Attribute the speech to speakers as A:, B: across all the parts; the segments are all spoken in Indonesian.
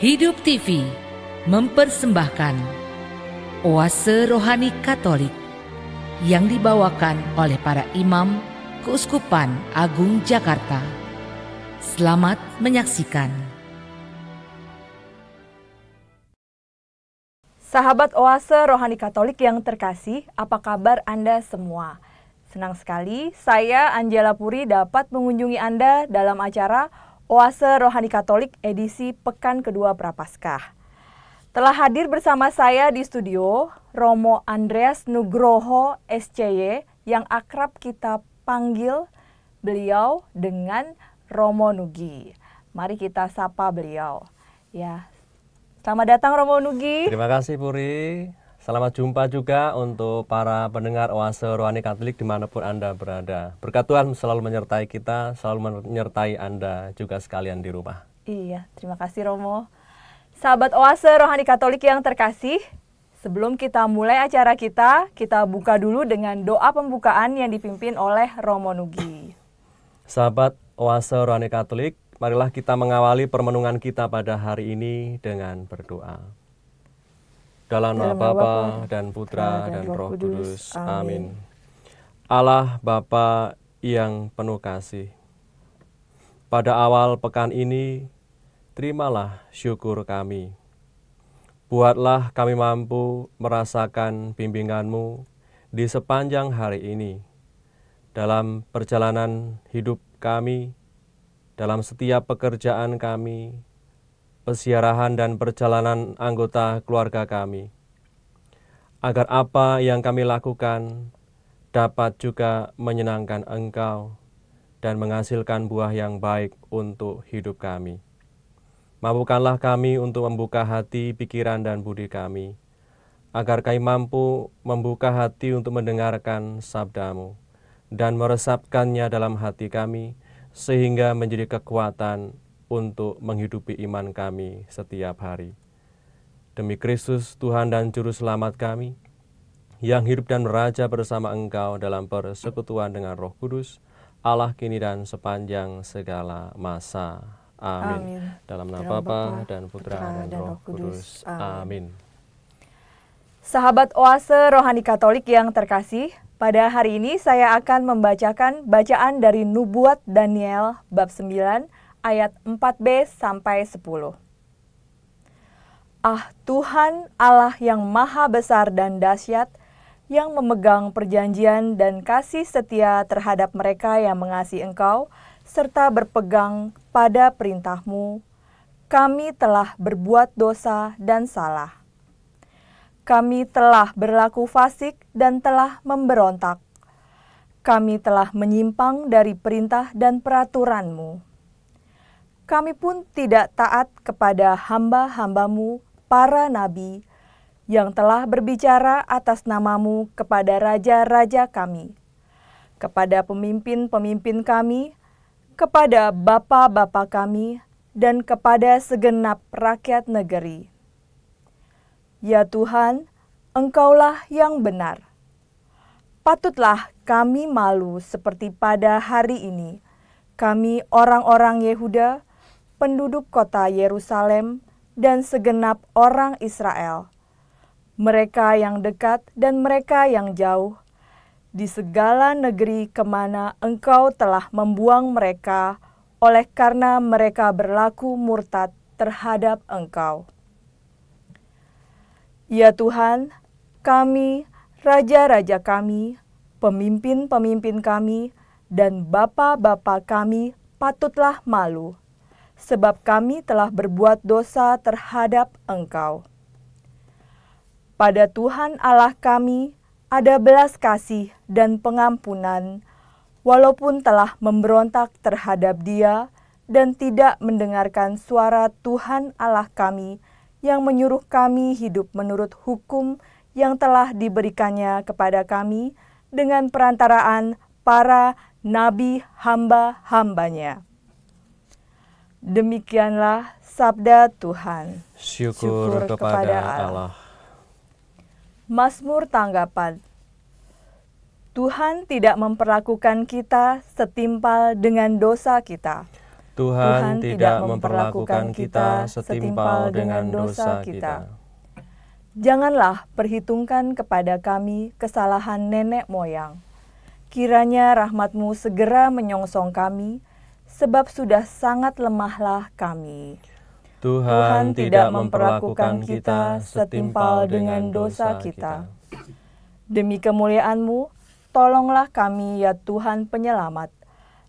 A: Hidup TV mempersembahkan Oase Rohani Katolik yang dibawakan oleh para imam Keuskupan Agung Jakarta. Selamat menyaksikan. Sahabat Oase Rohani Katolik yang terkasih, apa kabar Anda semua? Senang sekali saya Anjala Puri dapat mengunjungi Anda dalam acara Oase Rohani Katolik edisi Pekan Kedua Prapaskah. Telah hadir bersama saya di studio Romo Andreas Nugroho SCY yang akrab kita panggil beliau dengan Romo Nugi. Mari kita sapa beliau. Ya, selamat datang Romo Nugi.
B: Terima kasih Puri. Selamat jumpa juga untuk para pendengar Oase Rohani Katolik dimanapun Anda berada. Berkat Tuhan selalu menyertai kita, selalu menyertai Anda juga sekalian di rumah.
A: Iya, terima kasih Romo. Sahabat Oase Rohani Katolik yang terkasih, sebelum kita mulai acara kita, kita buka dulu dengan doa pembukaan yang dipimpin oleh Romo Nugi.
B: Sahabat Oase Rohani Katolik, marilah kita mengawali permenungan kita pada hari ini dengan berdoa dalam nama Bapa dan Putra dan, Roh Kudus. Amin. Allah Bapa yang penuh kasih, pada awal pekan ini terimalah syukur kami. Buatlah kami mampu merasakan bimbinganmu di sepanjang hari ini. Dalam perjalanan hidup kami, dalam setiap pekerjaan kami, pesiarahan dan perjalanan anggota keluarga kami, agar apa yang kami lakukan dapat juga menyenangkan Engkau dan menghasilkan buah yang baik untuk hidup kami. Mampukanlah kami untuk membuka hati, pikiran, dan budi kami, agar kami mampu membuka hati untuk mendengarkan sabdamu dan meresapkannya dalam hati kami, sehingga menjadi kekuatan untuk menghidupi iman kami setiap hari. Demi Kristus Tuhan dan Juru Selamat kami, yang hidup dan meraja bersama Engkau dalam persekutuan dengan Roh Kudus, Allah kini dan sepanjang segala masa. Amin. Amin. Dalam nama Bapa dan Putra dan, dan Roh Kudus. Kudus. Amin.
A: Sahabat Oase Rohani Katolik yang terkasih, pada hari ini saya akan membacakan bacaan dari Nubuat Daniel bab 9 ayat 4b sampai 10. Ah Tuhan Allah yang maha besar dan dahsyat, yang memegang perjanjian dan kasih setia terhadap mereka yang mengasihi engkau, serta berpegang pada perintahmu, kami telah berbuat dosa dan salah. Kami telah berlaku fasik dan telah memberontak. Kami telah menyimpang dari perintah dan peraturanmu kami pun tidak taat kepada hamba-hambamu, para nabi, yang telah berbicara atas namamu kepada raja-raja kami, kepada pemimpin-pemimpin kami, kepada bapa-bapa kami, dan kepada segenap rakyat negeri. Ya Tuhan, Engkaulah yang benar. Patutlah kami malu seperti pada hari ini, kami orang-orang Yehuda, penduduk kota Yerusalem dan segenap orang Israel, mereka yang dekat dan mereka yang jauh, di segala negeri kemana engkau telah membuang mereka, oleh karena mereka berlaku murtad terhadap engkau. Ya Tuhan, kami, raja-raja kami, pemimpin-pemimpin kami, dan bapa-bapa kami patutlah malu sebab kami telah berbuat dosa terhadap Engkau. Pada Tuhan Allah kami ada belas kasih dan pengampunan, walaupun telah memberontak terhadap Dia dan tidak mendengarkan suara Tuhan Allah kami yang menyuruh kami hidup menurut hukum yang telah diberikannya kepada kami dengan perantaraan para nabi hamba-hambanya. Demikianlah sabda Tuhan. Syukur, Syukur kepada, kepada Allah. Allah. Mazmur tanggapan. Tuhan tidak memperlakukan kita setimpal dengan dosa kita. Tuhan, Tuhan tidak memperlakukan kita setimpal dengan dosa kita. Janganlah perhitungkan kepada kami kesalahan nenek moyang. Kiranya rahmatmu segera menyongsong kami, sebab sudah sangat lemahlah kami.
B: Tuhan, tidak memperlakukan kita setimpal dengan dosa kita.
A: Demi kemuliaan-Mu, tolonglah kami ya Tuhan penyelamat.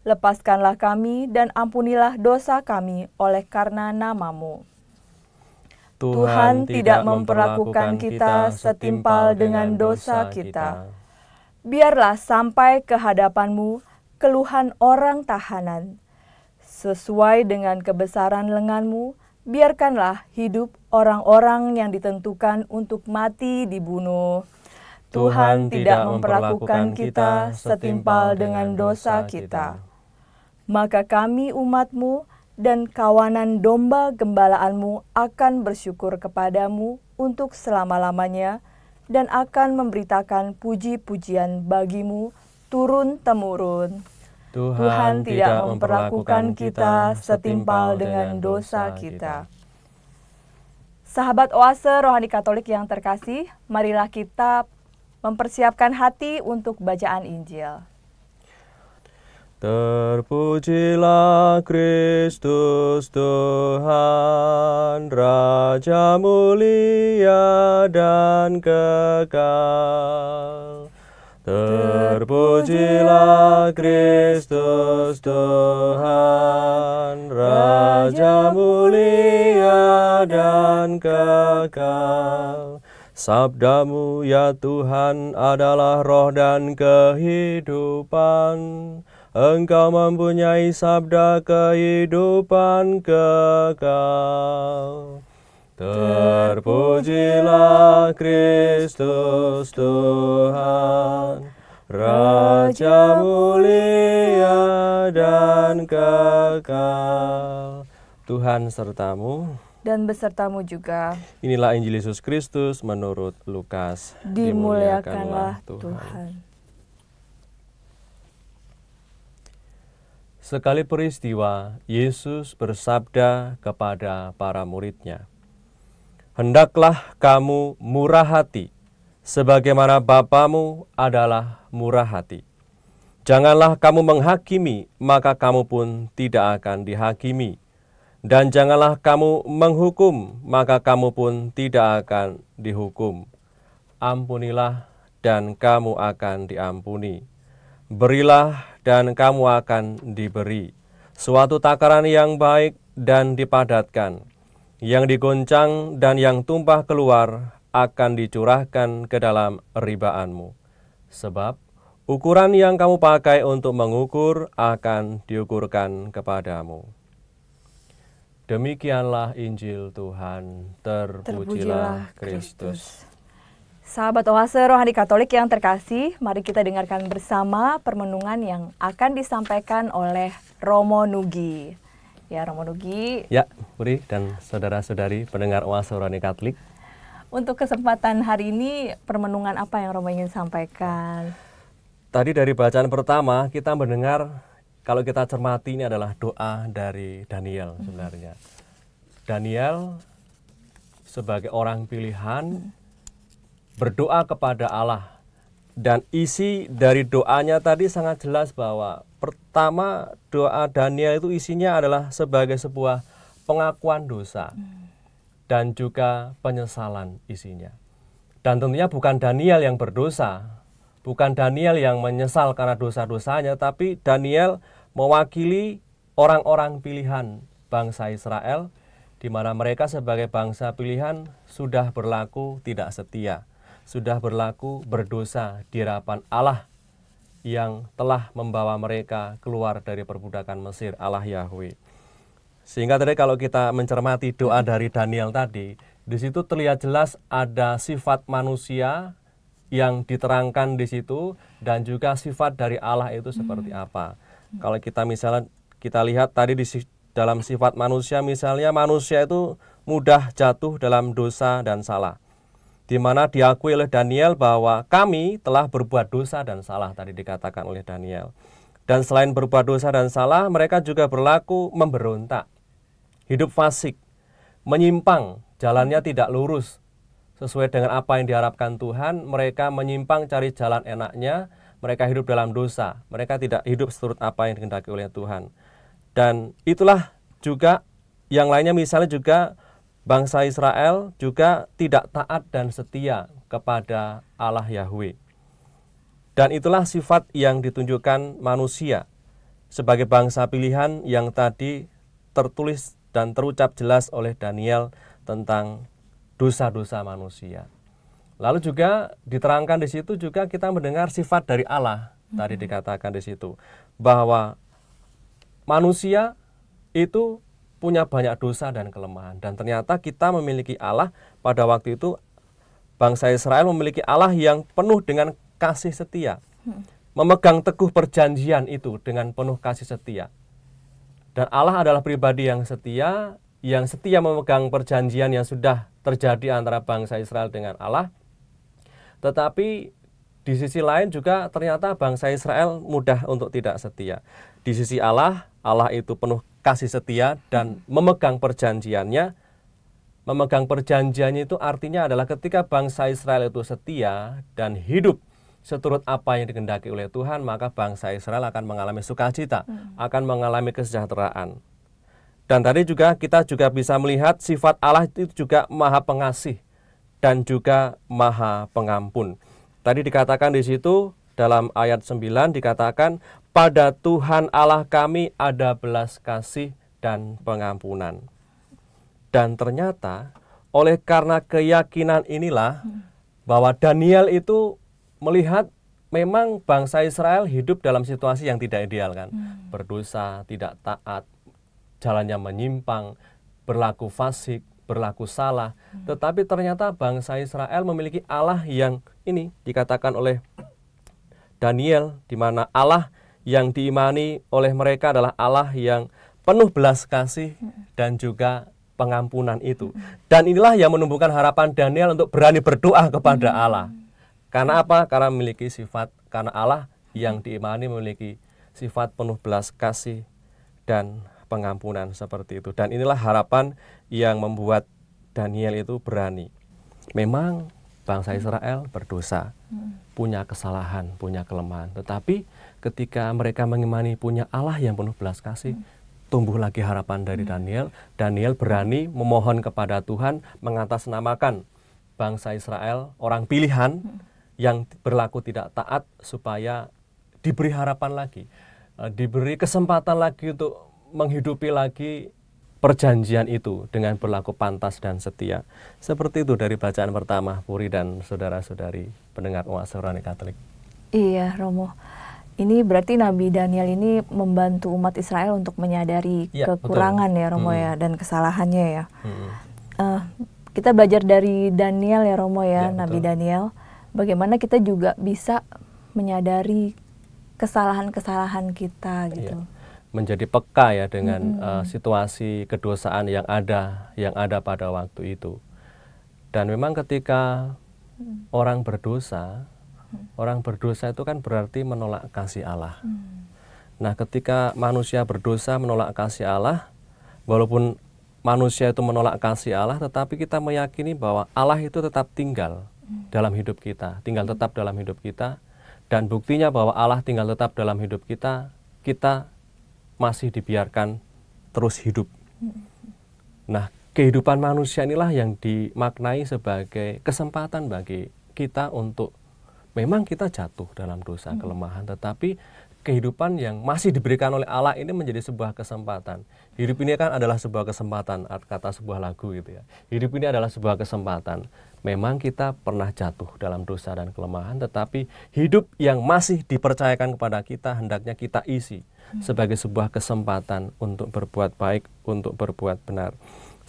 A: Lepaskanlah kami dan ampunilah dosa kami oleh karena namamu.
B: Tuhan tidak memperlakukan kita setimpal dengan dosa kita.
A: Biarlah sampai ke hadapanmu keluhan orang tahanan Sesuai dengan kebesaran lenganmu, biarkanlah hidup orang-orang yang ditentukan untuk mati dibunuh.
C: Tuhan tidak memperlakukan kita setimpal
A: dengan dosa kita. Maka kami umatmu dan kawanan domba gembalaanmu akan bersyukur kepadamu untuk selama-lamanya dan akan memberitakan puji-pujian bagimu turun-temurun.
B: Tuhan tidak memperlakukan kita setimpal dengan
A: dosa kita. Sahabat Oase Rohani Katolik yang terkasih, marilah kita mempersiapkan hati untuk bacaan Injil.
B: Terpujilah Kristus Tuhan, Raja mulia dan kekal. Terpujilah Kristus Tuhan, Raja mulia dan kekal. Sabdamu ya Tuhan adalah roh dan kehidupan. Engkau mempunyai sabda kehidupan kekal. Terpujilah Kristus Tuhan, Raja mulia dan kekal. Tuhan sertamu
A: dan besertamu juga.
B: Inilah Injil Yesus Kristus menurut Lukas. Dimuliakanlah, Dimuliakanlah Tuhan. Tuhan. Sekali peristiwa, Yesus bersabda kepada para muridnya, Hendaklah kamu murah hati, sebagaimana Bapamu adalah murah hati. Janganlah kamu menghakimi, maka kamu pun tidak akan dihakimi. Dan janganlah kamu menghukum, maka kamu pun tidak akan dihukum. Ampunilah, dan kamu akan diampuni. Berilah, dan kamu akan diberi. Suatu takaran yang baik dan dipadatkan yang digoncang dan yang tumpah keluar akan dicurahkan ke dalam ribaanmu. Sebab ukuran yang kamu pakai untuk mengukur akan diukurkan kepadamu. Demikianlah Injil Tuhan, terpujilah, Kristus.
A: Sahabat Oase Rohani Katolik yang terkasih, mari kita dengarkan bersama permenungan yang akan disampaikan oleh Romo Nugi. Ya, Romo Nugi,
B: Ya, Puri dan saudara-saudari pendengar Oase Rohani Katolik.
A: Untuk kesempatan hari ini, permenungan apa yang Romo ingin sampaikan?
B: Tadi dari bacaan pertama, kita mendengar kalau kita cermati ini adalah doa dari Daniel mm-hmm. sebenarnya. Daniel sebagai orang pilihan mm-hmm. berdoa kepada Allah dan isi dari doanya tadi sangat jelas bahwa Pertama, doa Daniel itu isinya adalah sebagai sebuah pengakuan dosa dan juga penyesalan isinya. Dan tentunya bukan Daniel yang berdosa, bukan Daniel yang menyesal karena dosa-dosanya, tapi Daniel mewakili orang-orang pilihan bangsa Israel di mana mereka sebagai bangsa pilihan sudah berlaku tidak setia, sudah berlaku berdosa di hadapan Allah yang telah membawa mereka keluar dari perbudakan Mesir Allah Yahweh. Sehingga tadi kalau kita mencermati doa dari Daniel tadi, di situ terlihat jelas ada sifat manusia yang diterangkan di situ dan juga sifat dari Allah itu seperti hmm. apa. Kalau kita misalnya kita lihat tadi di dalam sifat manusia misalnya manusia itu mudah jatuh dalam dosa dan salah di mana diakui oleh Daniel bahwa kami telah berbuat dosa dan salah tadi dikatakan oleh Daniel. Dan selain berbuat dosa dan salah, mereka juga berlaku memberontak, hidup fasik, menyimpang, jalannya tidak lurus. Sesuai dengan apa yang diharapkan Tuhan, mereka menyimpang cari jalan enaknya, mereka hidup dalam dosa, mereka tidak hidup seturut apa yang dikehendaki oleh Tuhan. Dan itulah juga yang lainnya misalnya juga Bangsa Israel juga tidak taat dan setia kepada Allah Yahweh. Dan itulah sifat yang ditunjukkan manusia sebagai bangsa pilihan yang tadi tertulis dan terucap jelas oleh Daniel tentang dosa-dosa manusia. Lalu juga diterangkan di situ juga kita mendengar sifat dari Allah hmm. tadi mm-hmm. dikatakan di situ bahwa manusia itu punya banyak dosa dan kelemahan dan ternyata kita memiliki Allah pada waktu itu bangsa Israel memiliki Allah yang penuh dengan kasih setia. Hmm. Memegang teguh perjanjian itu dengan penuh kasih setia. Dan Allah adalah pribadi yang setia, yang setia memegang perjanjian yang sudah terjadi antara bangsa Israel dengan Allah. Tetapi di sisi lain juga ternyata bangsa Israel mudah untuk tidak setia. Di sisi Allah Allah itu penuh kasih setia dan memegang perjanjiannya. Memegang perjanjiannya itu artinya adalah ketika bangsa Israel itu setia dan hidup seturut apa yang dikehendaki oleh Tuhan, maka bangsa Israel akan mengalami sukacita, hmm. akan mengalami kesejahteraan. Dan tadi juga kita juga bisa melihat sifat Allah itu juga maha pengasih dan juga maha pengampun. Tadi dikatakan di situ dalam ayat 9 dikatakan pada Tuhan Allah kami ada belas kasih dan pengampunan. Dan ternyata oleh karena keyakinan inilah hmm. bahwa Daniel itu melihat memang bangsa Israel hidup dalam situasi yang tidak ideal kan. Hmm. Berdosa, tidak taat, jalannya menyimpang, berlaku fasik, berlaku salah. Hmm. Tetapi ternyata bangsa Israel memiliki Allah yang ini dikatakan oleh Daniel di mana Allah yang diimani oleh mereka adalah Allah yang penuh belas kasih dan juga pengampunan itu. Dan inilah yang menumbuhkan harapan Daniel untuk berani berdoa kepada Allah. Karena apa? Karena memiliki sifat karena Allah yang diimani memiliki sifat penuh belas kasih dan pengampunan seperti itu. Dan inilah harapan yang membuat Daniel itu berani. Memang bangsa Israel berdosa, punya kesalahan, punya kelemahan, tetapi ketika mereka mengimani punya Allah yang penuh belas kasih, tumbuh lagi harapan dari hmm. Daniel. Daniel berani memohon kepada Tuhan mengatasnamakan bangsa Israel orang pilihan hmm. yang berlaku tidak taat supaya diberi harapan lagi, eh, diberi kesempatan lagi untuk menghidupi lagi perjanjian itu dengan berlaku pantas dan setia. Seperti itu dari bacaan pertama Puri dan saudara-saudari pendengar Oase Katolik.
A: Iya, Romo. Ini berarti Nabi Daniel ini membantu umat Israel untuk menyadari ya, kekurangan betul. ya Romo ya, hmm. ya dan kesalahannya ya. Hmm. Uh, kita belajar dari Daniel ya Romo ya, ya Nabi betul. Daniel. Bagaimana kita juga bisa menyadari kesalahan-kesalahan kita gitu. Ya.
B: Menjadi peka ya dengan hmm. uh, situasi kedosaan yang ada yang ada pada waktu itu. Dan memang ketika hmm. orang berdosa Orang berdosa itu kan berarti menolak kasih Allah. Hmm. Nah, ketika manusia berdosa menolak kasih Allah, walaupun manusia itu menolak kasih Allah, tetapi kita meyakini bahwa Allah itu tetap tinggal hmm. dalam hidup kita, tinggal hmm. tetap dalam hidup kita, dan buktinya bahwa Allah tinggal tetap dalam hidup kita, kita masih dibiarkan terus hidup. Hmm. Nah, kehidupan manusia inilah yang dimaknai sebagai kesempatan bagi kita untuk memang kita jatuh dalam dosa hmm. kelemahan tetapi kehidupan yang masih diberikan oleh Allah ini menjadi sebuah kesempatan. Hidup ini kan adalah sebuah kesempatan, kata sebuah lagu gitu ya. Hidup ini adalah sebuah kesempatan. Memang kita pernah jatuh dalam dosa dan kelemahan, tetapi hidup yang masih dipercayakan kepada kita hendaknya kita isi hmm. sebagai sebuah kesempatan untuk berbuat baik, untuk berbuat benar.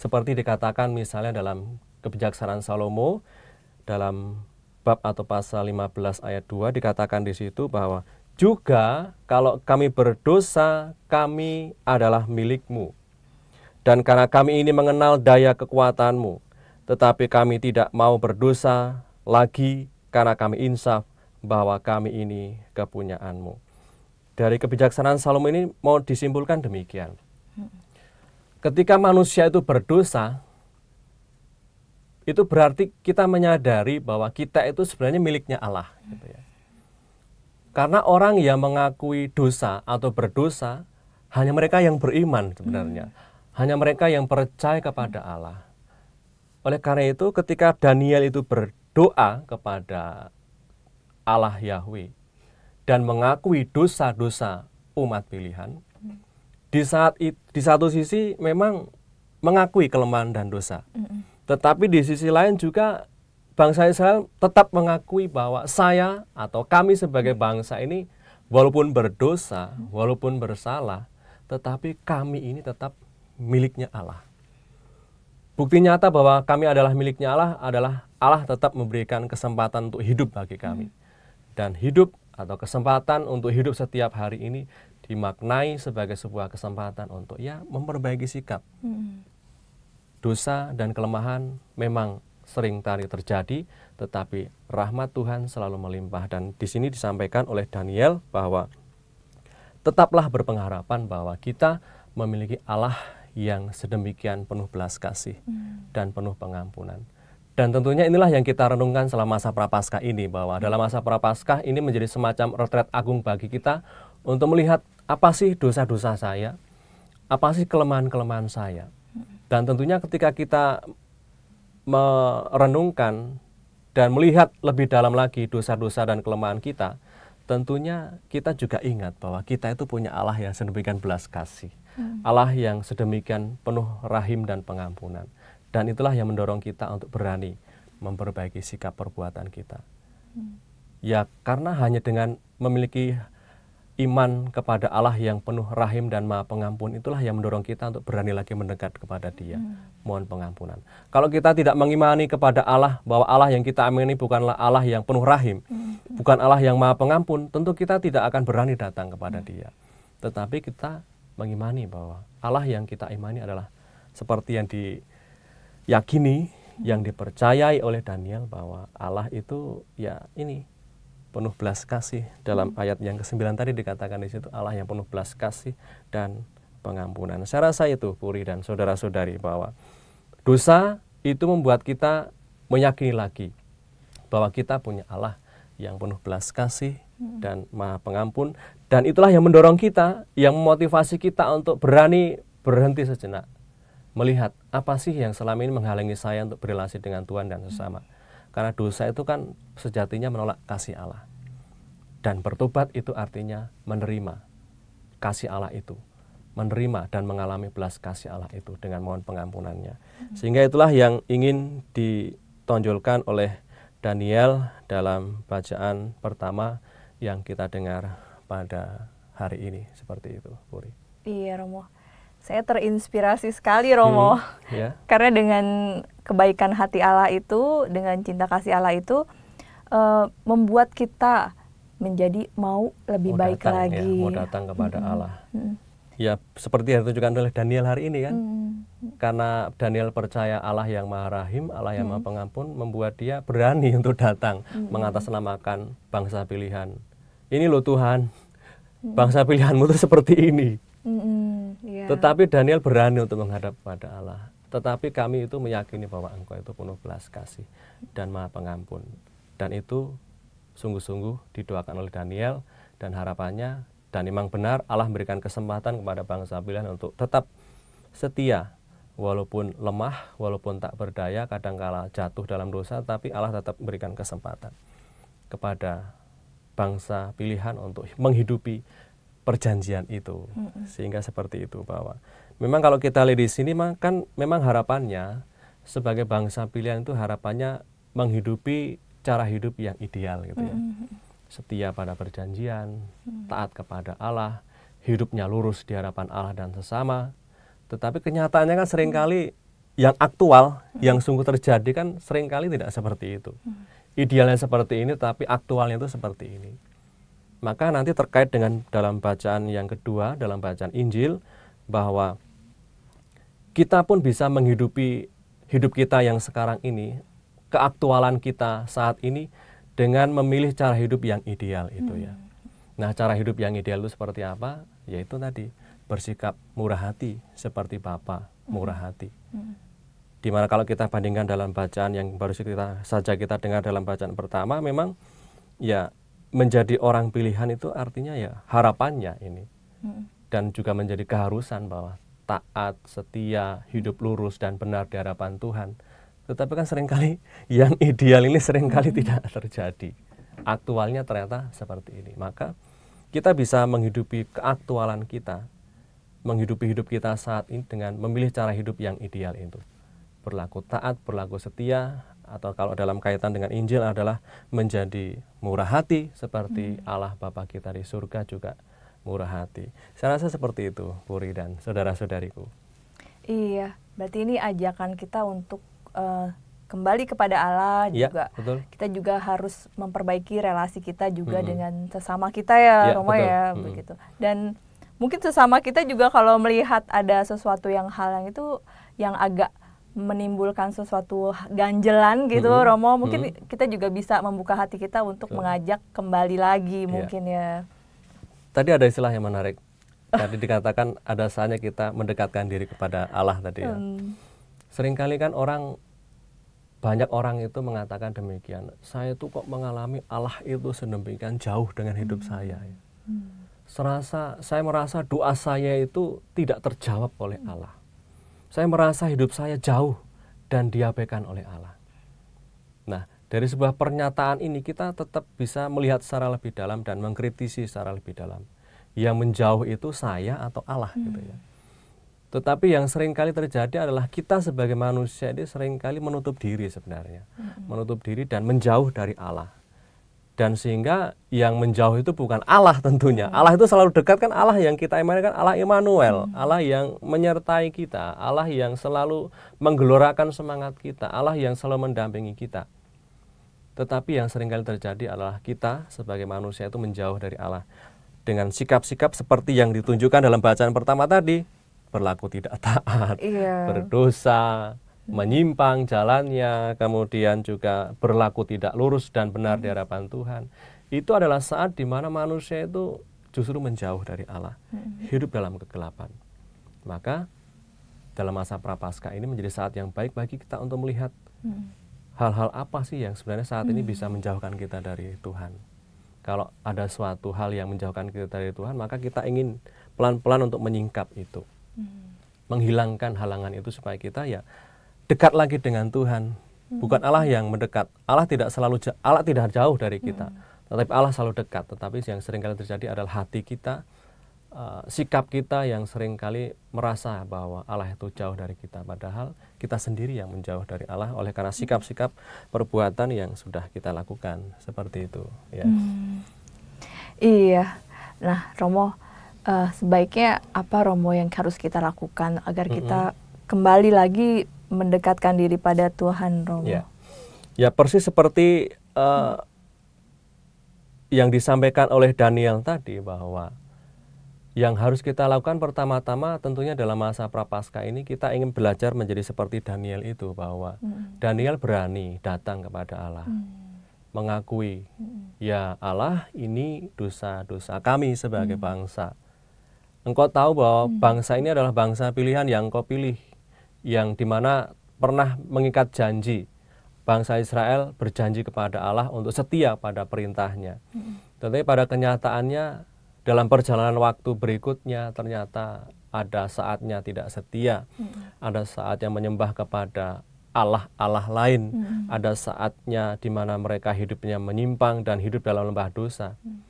B: Seperti dikatakan misalnya dalam kebijaksanaan Salomo dalam bab atau pasal 15 ayat 2 dikatakan di situ bahwa juga kalau kami berdosa kami adalah milikmu dan karena kami ini mengenal daya kekuatanmu tetapi kami tidak mau berdosa lagi karena kami insaf bahwa kami ini kepunyaanmu dari kebijaksanaan Salomo ini mau disimpulkan demikian hmm. ketika manusia itu berdosa itu berarti kita menyadari bahwa kita itu sebenarnya miliknya Allah gitu ya. Karena orang yang mengakui dosa atau berdosa hanya mereka yang beriman sebenarnya. Hmm. Hanya mereka yang percaya kepada Allah. Oleh karena itu ketika Daniel itu berdoa kepada Allah Yahweh dan mengakui dosa-dosa umat pilihan, di saat di satu sisi memang mengakui kelemahan dan dosa. Hmm. Tetapi di sisi lain juga bangsa Israel tetap mengakui bahwa saya atau kami sebagai bangsa ini walaupun berdosa, walaupun bersalah, tetapi kami ini tetap miliknya Allah. Bukti nyata bahwa kami adalah miliknya Allah adalah Allah tetap memberikan kesempatan untuk hidup bagi kami. Dan hidup atau kesempatan untuk hidup setiap hari ini dimaknai sebagai sebuah kesempatan untuk ya memperbaiki sikap. Hmm dosa dan kelemahan memang sering tari terjadi, tetapi rahmat Tuhan selalu melimpah. Dan di sini disampaikan oleh Daniel bahwa tetaplah berpengharapan bahwa kita memiliki Allah yang sedemikian penuh belas kasih hmm. dan penuh pengampunan. Dan tentunya inilah yang kita renungkan selama masa prapaskah ini bahwa dalam masa prapaskah ini menjadi semacam retret agung bagi kita untuk melihat apa sih dosa-dosa saya, apa sih kelemahan-kelemahan saya, dan tentunya ketika kita merenungkan dan melihat lebih dalam lagi dosa-dosa dan kelemahan kita, tentunya kita juga ingat bahwa kita itu punya Allah yang sedemikian belas kasih. Hmm. Allah yang sedemikian penuh rahim dan pengampunan. Dan itulah yang mendorong kita untuk berani memperbaiki sikap perbuatan kita. Hmm. Ya, karena hanya dengan memiliki iman kepada Allah yang penuh rahim dan maha pengampun itulah yang mendorong kita untuk berani lagi mendekat kepada Dia. Hmm. Mohon pengampunan. Kalau kita tidak mengimani kepada Allah bahwa Allah yang kita amini bukanlah Allah yang penuh rahim, hmm. bukan Allah yang maha pengampun, tentu kita tidak akan berani datang kepada hmm. Dia. Tetapi kita mengimani bahwa Allah yang kita imani adalah seperti yang diyakini, yang hmm. dipercayai oleh Daniel bahwa Allah itu ya ini penuh belas kasih dalam hmm. ayat yang ke-9 tadi dikatakan di situ Allah yang penuh belas kasih dan pengampunan. Saya rasa itu Puri dan saudara-saudari bahwa dosa itu membuat kita meyakini lagi bahwa kita punya Allah yang penuh belas kasih hmm. dan maha pengampun dan itulah yang mendorong kita, yang memotivasi kita untuk berani berhenti sejenak melihat apa sih yang selama ini menghalangi saya untuk berrelasi dengan Tuhan dan sesama. Hmm karena dosa itu kan sejatinya menolak kasih Allah. Dan bertobat itu artinya menerima kasih Allah itu. Menerima dan mengalami belas kasih Allah itu dengan mohon pengampunannya. Mhm. Sehingga itulah yang ingin ditonjolkan oleh Daniel dalam bacaan pertama yang kita dengar pada hari ini. Seperti itu, Puri.
A: Iya, Romo saya terinspirasi sekali Romo hmm, ya. karena dengan kebaikan hati Allah itu dengan cinta kasih Allah itu uh, membuat kita menjadi mau lebih mau baik datang, ya, lagi ya, mau datang kepada hmm. Allah hmm.
B: ya seperti yang ditunjukkan oleh Daniel hari ini kan hmm. karena Daniel percaya Allah yang maha rahim Allah yang hmm. maha pengampun membuat dia berani untuk datang hmm. mengatasnamakan bangsa pilihan ini loh Tuhan hmm. bangsa pilihanmu itu seperti ini
D: hmm. yeah.
B: tetapi Daniel berani untuk menghadap kepada Allah tetapi kami itu meyakini bahwa engkau itu penuh belas kasih dan maha pengampun. Dan itu sungguh-sungguh didoakan oleh Daniel dan harapannya dan memang benar Allah memberikan kesempatan kepada bangsa pilihan untuk tetap setia walaupun lemah, walaupun tak berdaya, kadangkala jatuh dalam dosa, tapi Allah tetap memberikan kesempatan kepada bangsa pilihan untuk menghidupi perjanjian itu. Sehingga seperti itu bahwa Memang kalau kita lihat di sini kan memang harapannya sebagai bangsa pilihan itu harapannya menghidupi cara hidup yang ideal gitu ya. Mm. Setia pada perjanjian, taat kepada Allah, hidupnya lurus di hadapan Allah dan sesama. Tetapi kenyataannya kan seringkali kali yang aktual, yang sungguh terjadi kan seringkali tidak seperti itu. Idealnya seperti ini tapi aktualnya itu seperti ini. Maka nanti terkait dengan dalam bacaan yang kedua, dalam bacaan Injil bahwa kita pun bisa menghidupi hidup kita yang sekarang ini, keaktualan kita saat ini dengan memilih cara hidup yang ideal itu ya. hmm. ya. Nah, cara hidup yang ideal itu seperti apa? Yaitu tadi bersikap murah hati seperti Bapa murah hmm. hati. Hmm. Dimana kalau kita bandingkan dalam bacaan yang baru kita saja kita dengar dalam bacaan pertama, memang ya menjadi orang pilihan itu artinya ya harapannya ini hmm. dan juga menjadi keharusan bahwa taat, setia, hidup lurus dan benar di hadapan Tuhan. Tetapi kan seringkali yang ideal ini seringkali hmm. tidak terjadi. Aktualnya ternyata seperti ini. Maka kita bisa menghidupi keaktualan kita, menghidupi hidup kita saat ini dengan memilih cara hidup yang ideal itu. Berlaku taat, berlaku setia, atau kalau dalam kaitan dengan Injil adalah menjadi murah hati seperti hmm. Allah Bapa kita di surga juga murah hati. Saya rasa seperti itu, Puri dan saudara-saudariku.
A: Iya, berarti ini ajakan kita untuk uh, kembali kepada Allah ya, juga. Betul. Kita juga harus memperbaiki relasi kita juga -hmm. dengan sesama kita ya, ya Romo betul. ya, -hmm. begitu. Dan mungkin sesama kita juga kalau melihat ada sesuatu yang hal yang itu yang agak menimbulkan sesuatu ganjelan gitu -hmm. Romo mungkin -hmm. kita juga bisa membuka hati kita untuk Betul. mengajak kembali lagi iya. mungkin ya
B: Tadi ada istilah yang menarik. Tadi dikatakan ada saatnya kita mendekatkan diri kepada Allah tadi ya. Hmm. Seringkali kan orang banyak orang itu mengatakan demikian. Saya itu kok mengalami Allah itu sedemikian jauh dengan hidup hmm. saya. Ya. Hmm. Serasa saya merasa doa saya itu tidak terjawab oleh hmm. Allah. Saya merasa hidup saya jauh dan diabaikan oleh Allah dari sebuah pernyataan ini kita tetap bisa melihat secara lebih dalam dan mengkritisi secara lebih dalam. Yang menjauh itu saya atau Allah hmm. gitu ya. Tetapi yang sering kali terjadi adalah kita sebagai manusia ini sering kali menutup diri sebenarnya. Hmm. Menutup diri dan menjauh dari Allah. Dan sehingga yang menjauh itu bukan Allah tentunya. Hmm. Allah itu selalu dekat kan Allah yang kita imani kan Allah Immanuel. Hmm. Allah yang menyertai kita. Allah yang selalu menggelorakan semangat kita. Allah yang selalu mendampingi kita. Tetapi yang seringkali terjadi adalah kita sebagai manusia itu menjauh dari Allah. Dengan sikap-sikap seperti yang ditunjukkan dalam bacaan pertama tadi, berlaku tidak taat, iya. berdosa, menyimpang jalannya, kemudian juga berlaku tidak lurus dan benar hmm. di mm-hmm. hadapan Tuhan. Itu adalah saat di mana manusia itu justru menjauh dari Allah, hmm. hidup dalam kegelapan. Maka dalam masa prapaskah ini menjadi saat yang baik bagi kita untuk melihat mm-hmm hal-hal apa sih yang sebenarnya saat ini bisa hmm. menjauhkan kita dari Tuhan? Kalau ada suatu hal yang menjauhkan kita dari Tuhan, maka kita ingin pelan-pelan untuk menyingkap itu. Hmm. Menghilangkan halangan itu supaya kita ya dekat lagi dengan Tuhan. Hmm. Bukan Allah yang mendekat. Allah tidak selalu Allah tidak jauh dari kita. Tetapi Allah selalu dekat. Tetapi yang seringkali terjadi adalah hati kita Eh, sikap kita yang seringkali merasa bahwa Allah itu jauh dari kita padahal kita sendiri yang menjauh dari Allah oleh karena hmm. sikap-sikap perbuatan yang sudah kita lakukan seperti itu ya
A: hmm. iya nah Romo uh, sebaiknya apa Romo yang harus kita lakukan agar kita mm -hmm. kembali lagi mendekatkan diri pada Tuhan Romo ya,
B: ya persis seperti uh, hmm. yang disampaikan oleh Daniel tadi bahwa yang harus kita lakukan pertama-tama tentunya dalam masa prapaskah ini kita ingin belajar menjadi seperti Daniel itu bahwa mm. Daniel berani datang kepada Allah. mm. Mengakui, mm. ya Allah, ini dosa-dosa kami sebagai mm. bangsa. Engkau tahu bahwa mm. bangsa ini adalah bangsa pilihan yang engkau pilih, yang dimana pernah mengikat janji. Bangsa Israel berjanji kepada Allah untuk setia pada perintahnya. mm. Tetapi pada kenyataannya dalam perjalanan waktu berikutnya ternyata ada saatnya tidak setia, hmm. ada yang menyembah kepada Allah-Allah lain, hmm. ada saatnya di mana mereka hidupnya menyimpang dan hidup dalam lembah dosa. Hmm.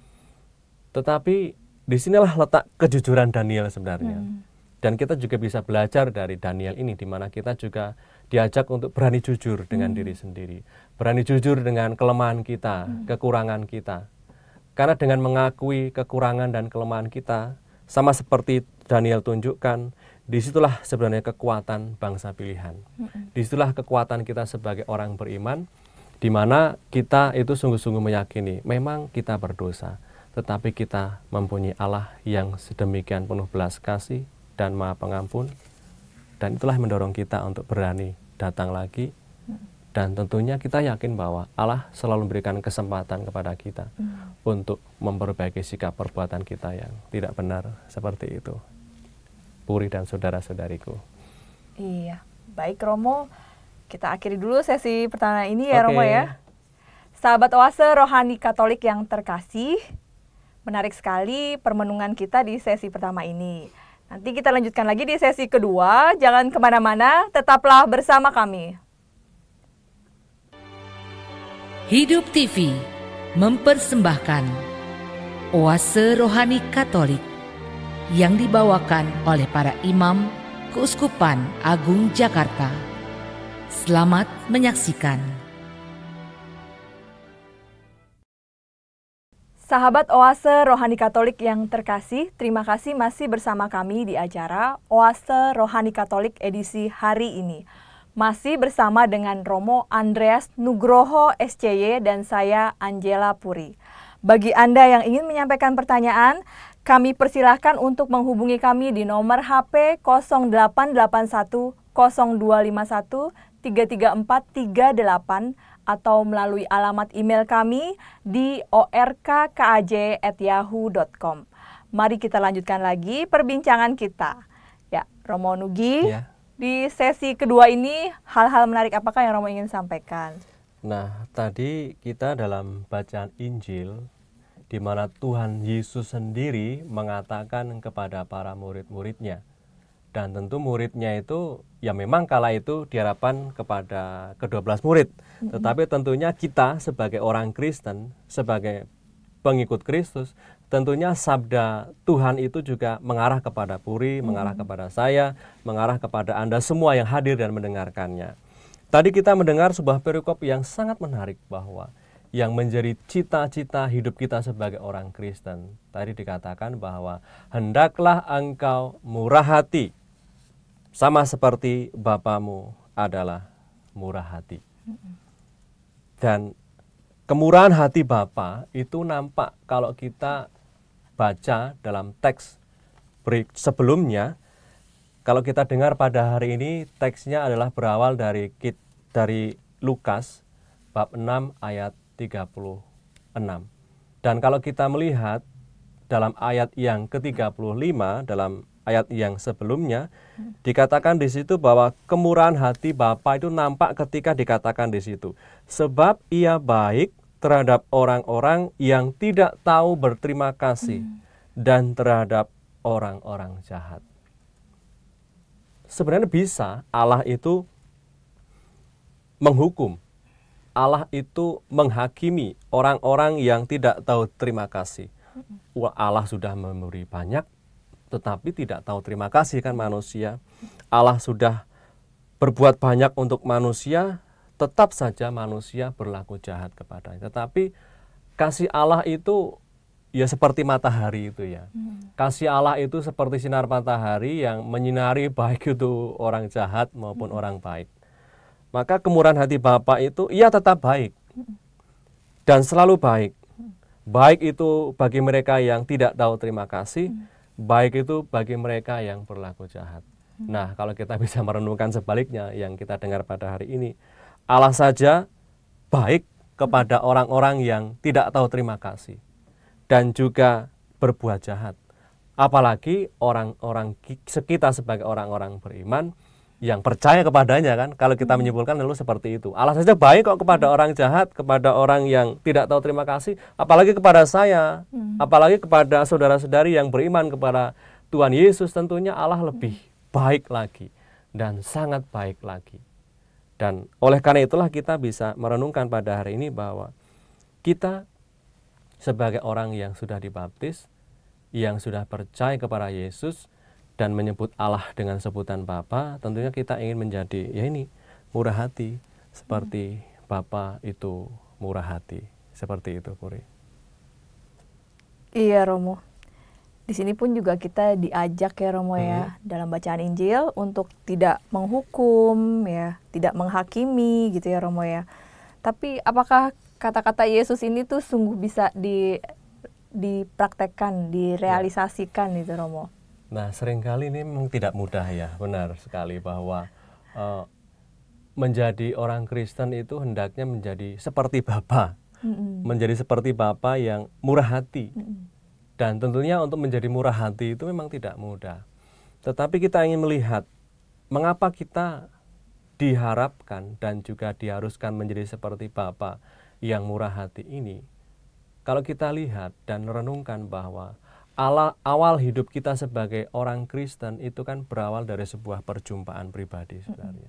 B: Tetapi disinilah letak kejujuran Daniel sebenarnya. Hmm. Dan kita juga bisa belajar dari Daniel ini, di mana kita juga diajak untuk berani jujur dengan hmm. diri sendiri, berani jujur dengan kelemahan kita, hmm. kekurangan kita, karena dengan mengakui kekurangan dan kelemahan kita, sama seperti Daniel tunjukkan, disitulah sebenarnya kekuatan bangsa pilihan. Disitulah kekuatan kita sebagai orang beriman, di mana kita itu sungguh-sungguh meyakini memang kita berdosa, tetapi kita mempunyai Allah yang sedemikian penuh belas kasih dan maha pengampun, dan itulah mendorong kita untuk berani datang lagi dan tentunya kita yakin bahwa Allah selalu memberikan kesempatan kepada kita hmm. untuk memperbaiki sikap perbuatan kita yang tidak benar seperti itu. Puri dan saudara-saudariku.
A: Iya, baik Romo. Kita akhiri dulu sesi pertanyaan ini ya okay. Romo ya. Sahabat Oase Rohani Katolik yang terkasih, menarik sekali permenungan kita di sesi pertama ini. Nanti kita lanjutkan lagi di sesi kedua. Jangan kemana-mana, tetaplah bersama kami. Hidup TV mempersembahkan Oase Rohani Katolik yang dibawakan oleh para imam Keuskupan Agung Jakarta. Selamat menyaksikan. Sahabat Oase Rohani Katolik yang terkasih, terima kasih masih bersama kami di acara Oase Rohani Katolik edisi hari ini. Masih bersama dengan Romo Andreas Nugroho SCY dan saya Angela Puri. Bagi Anda yang ingin menyampaikan pertanyaan, kami persilahkan untuk menghubungi kami di nomor HP 0881 0251 33438 atau melalui alamat email kami di orkkaj@yahoo.com. Mari kita lanjutkan lagi perbincangan kita. Ya, Romo Nugi. Ya di sesi kedua ini hal-hal menarik apakah yang Romo ingin sampaikan?
B: Nah, tadi kita dalam bacaan Injil di mana Tuhan Yesus sendiri mengatakan kepada para murid-muridnya. Dan tentu muridnya itu ya memang kala itu diharapkan kepada kedua belas murid. Tetapi tentunya kita sebagai orang Kristen, sebagai pengikut Kristus, tentunya sabda Tuhan itu juga mengarah kepada Puri, hmm. mengarah kepada saya, mengarah kepada Anda semua yang hadir dan mendengarkannya. Tadi kita mendengar sebuah perikop yang sangat menarik bahwa yang menjadi cita-cita hidup kita sebagai orang Kristen. Tadi dikatakan bahwa hendaklah engkau murah hati sama seperti Bapamu adalah murah hati. Hmm. Dan kemurahan hati Bapa itu nampak kalau kita baca dalam teks sebelumnya, kalau kita dengar pada hari ini teksnya adalah berawal dari kit dari Lukas bab 6 ayat 36. Dan kalau kita melihat dalam ayat yang ke-35 dalam ayat yang sebelumnya dikatakan di situ bahwa kemurahan hati Bapa itu nampak ketika dikatakan di situ. Sebab ia baik terhadap orang-orang yang tidak tahu berterima kasih hmm. dan terhadap orang-orang jahat. Sebenarnya bisa Allah itu menghukum. Allah itu menghakimi orang-orang yang tidak tahu terima kasih. Hmm. Allah sudah memberi banyak tetapi tidak tahu terima kasih kan manusia. Allah sudah berbuat banyak untuk manusia tetap saja manusia berlaku jahat kepadanya. Tetapi kasih Allah itu ya seperti matahari itu ya. Hmm. Kasih Allah itu seperti sinar matahari yang menyinari baik itu orang jahat maupun hmm. orang baik. Maka kemurahan hati Bapak itu ia tetap baik hmm. dan selalu baik. Hmm. Baik itu bagi mereka yang tidak tahu terima kasih, baik itu bagi mereka yang berlaku jahat. Nah, kalau kita bisa merenungkan sebaliknya yang kita dengar pada hari ini, Allah saja baik kepada orang-orang yang tidak tahu terima kasih dan juga berbuat jahat. Apalagi orang-orang sekitar sebagai orang-orang beriman yang percaya kepadanya kan kalau kita hmm. menyimpulkan lalu seperti itu Allah saja baik kok kepada hmm. orang jahat kepada orang yang tidak tahu terima kasih apalagi kepada saya hmm. apalagi kepada saudara-saudari yang beriman kepada Tuhan Yesus tentunya Allah lebih baik lagi dan sangat baik lagi dan oleh karena itulah kita bisa merenungkan pada hari ini bahwa kita sebagai orang yang sudah dibaptis, yang sudah percaya kepada Yesus dan menyebut Allah dengan sebutan Bapa, tentunya kita ingin menjadi ya ini murah hati seperti hmm. Bapa itu murah hati. Seperti itu, Puri.
A: Iya, Romo di sini pun juga kita diajak ya Romo ya, hmm. ya dalam bacaan Injil untuk tidak menghukum ya, tidak menghakimi gitu ya Romo ya. Tapi apakah kata-kata Yesus ini tuh sungguh bisa di dipraktekkan, direalisasikan ya. gitu Romo?
B: Nah, seringkali ini memang tidak mudah ya, benar sekali bahwa uh, menjadi orang Kristen itu hendaknya menjadi seperti Bapa, mm -hmm. menjadi seperti Bapa yang murah hati. Mm -hmm dan tentunya untuk menjadi murah hati itu memang tidak mudah. Tetapi kita ingin melihat mengapa kita diharapkan dan juga diharuskan menjadi seperti Bapa yang murah hati ini. Kalau kita lihat dan renungkan bahwa ala, awal hidup kita sebagai orang Kristen itu kan berawal dari sebuah perjumpaan pribadi sebenarnya.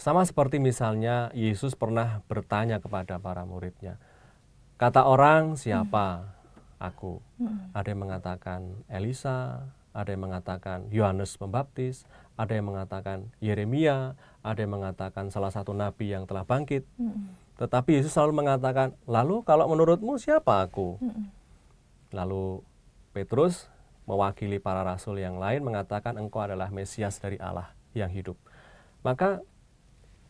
B: Sama seperti misalnya Yesus pernah bertanya kepada para muridnya, kata orang siapa? aku. Hmm. Ada yang mengatakan Elisa, ada yang mengatakan Yohanes Pembaptis, ada yang mengatakan Yeremia, ada yang mengatakan salah satu nabi yang telah bangkit. Hmm. Tetapi Yesus selalu mengatakan, "Lalu kalau menurutmu siapa aku?" Hmm. Lalu Petrus mewakili para rasul yang lain mengatakan, "Engkau adalah Mesias dari Allah yang hidup." Maka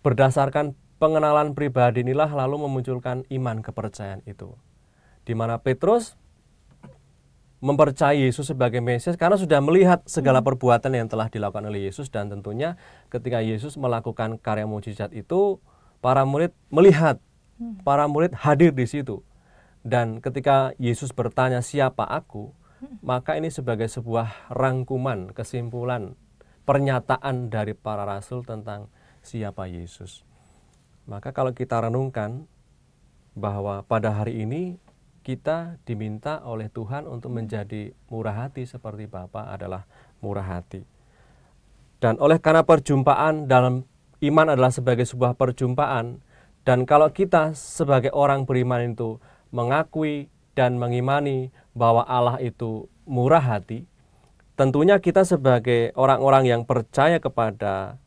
B: berdasarkan pengenalan pribadi inilah lalu memunculkan iman kepercayaan itu. Di mana Petrus mempercayai Yesus sebagai Mesias karena sudah melihat segala hmm. perbuatan yang telah dilakukan oleh Yesus dan tentunya ketika Yesus melakukan karya mujizat itu para murid melihat, hmm. para murid hadir di situ. Dan ketika Yesus bertanya siapa aku, hmm. maka ini sebagai sebuah rangkuman, kesimpulan, pernyataan dari para rasul tentang siapa Yesus. Maka kalau kita renungkan bahwa pada hari ini kita diminta oleh Tuhan untuk menjadi murah hati seperti Bapa adalah murah hati. Dan oleh karena perjumpaan dalam iman adalah sebagai sebuah perjumpaan dan kalau kita sebagai orang beriman itu mengakui dan mengimani bahwa Allah itu murah hati, tentunya kita sebagai orang-orang yang percaya kepada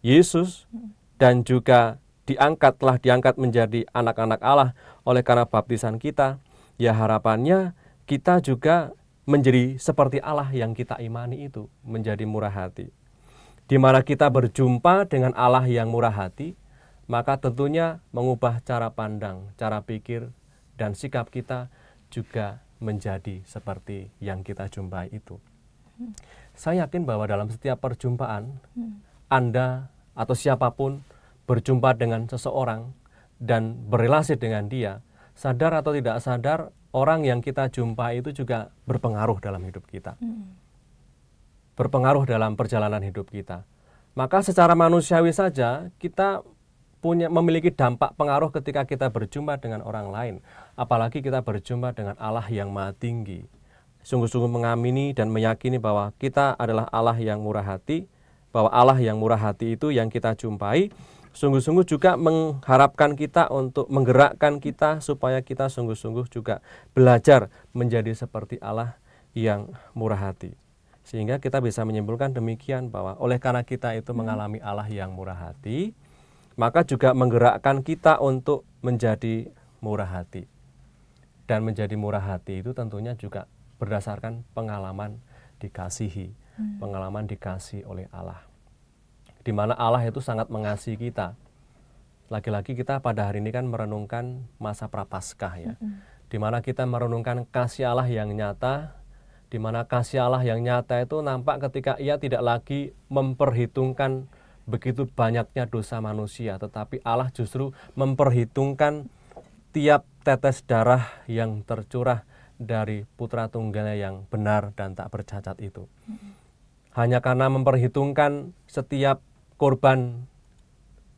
B: Yesus dan juga diangkat telah diangkat menjadi anak-anak Allah oleh karena baptisan kita, ya harapannya kita juga menjadi seperti Allah yang kita imani itu, menjadi murah hati. Di mana kita berjumpa dengan Allah yang murah hati, maka tentunya mengubah cara pandang, cara pikir, dan sikap kita juga menjadi seperti yang kita jumpai itu. Saya yakin bahwa dalam setiap perjumpaan, hmm. Anda atau siapapun berjumpa dengan seseorang dan berrelasi dengan dia, sadar atau tidak sadar, orang yang kita jumpai itu juga berpengaruh dalam hidup kita. Hmm. Berpengaruh dalam perjalanan hidup kita. Maka secara manusiawi saja kita punya memiliki dampak pengaruh ketika kita berjumpa dengan orang lain, apalagi kita berjumpa dengan Allah yang Maha Tinggi. Sungguh-sungguh mengamini dan meyakini bahwa kita adalah Allah yang murah hati, bahwa Allah yang murah hati itu yang kita jumpai sungguh-sungguh juga mengharapkan kita untuk menggerakkan kita supaya kita sungguh-sungguh juga belajar menjadi seperti Allah yang murah hati. Sehingga kita bisa menyimpulkan demikian bahwa oleh karena kita itu hmm. mengalami Allah yang murah hati, maka juga menggerakkan kita untuk menjadi murah hati. Dan menjadi murah hati itu tentunya juga berdasarkan pengalaman dikasihi, hmm. pengalaman dikasih oleh Allah di mana Allah itu sangat mengasihi kita. Lagi-lagi kita pada hari ini kan merenungkan masa prapaskah ya. Mm -hmm. Di mana kita merenungkan kasih Allah yang nyata, di mana kasih Allah yang nyata itu nampak ketika ia tidak lagi memperhitungkan begitu banyaknya dosa manusia, tetapi Allah justru memperhitungkan tiap tetes darah yang tercurah dari putra tunggalnya yang benar dan tak bercacat itu. Hanya karena memperhitungkan setiap korban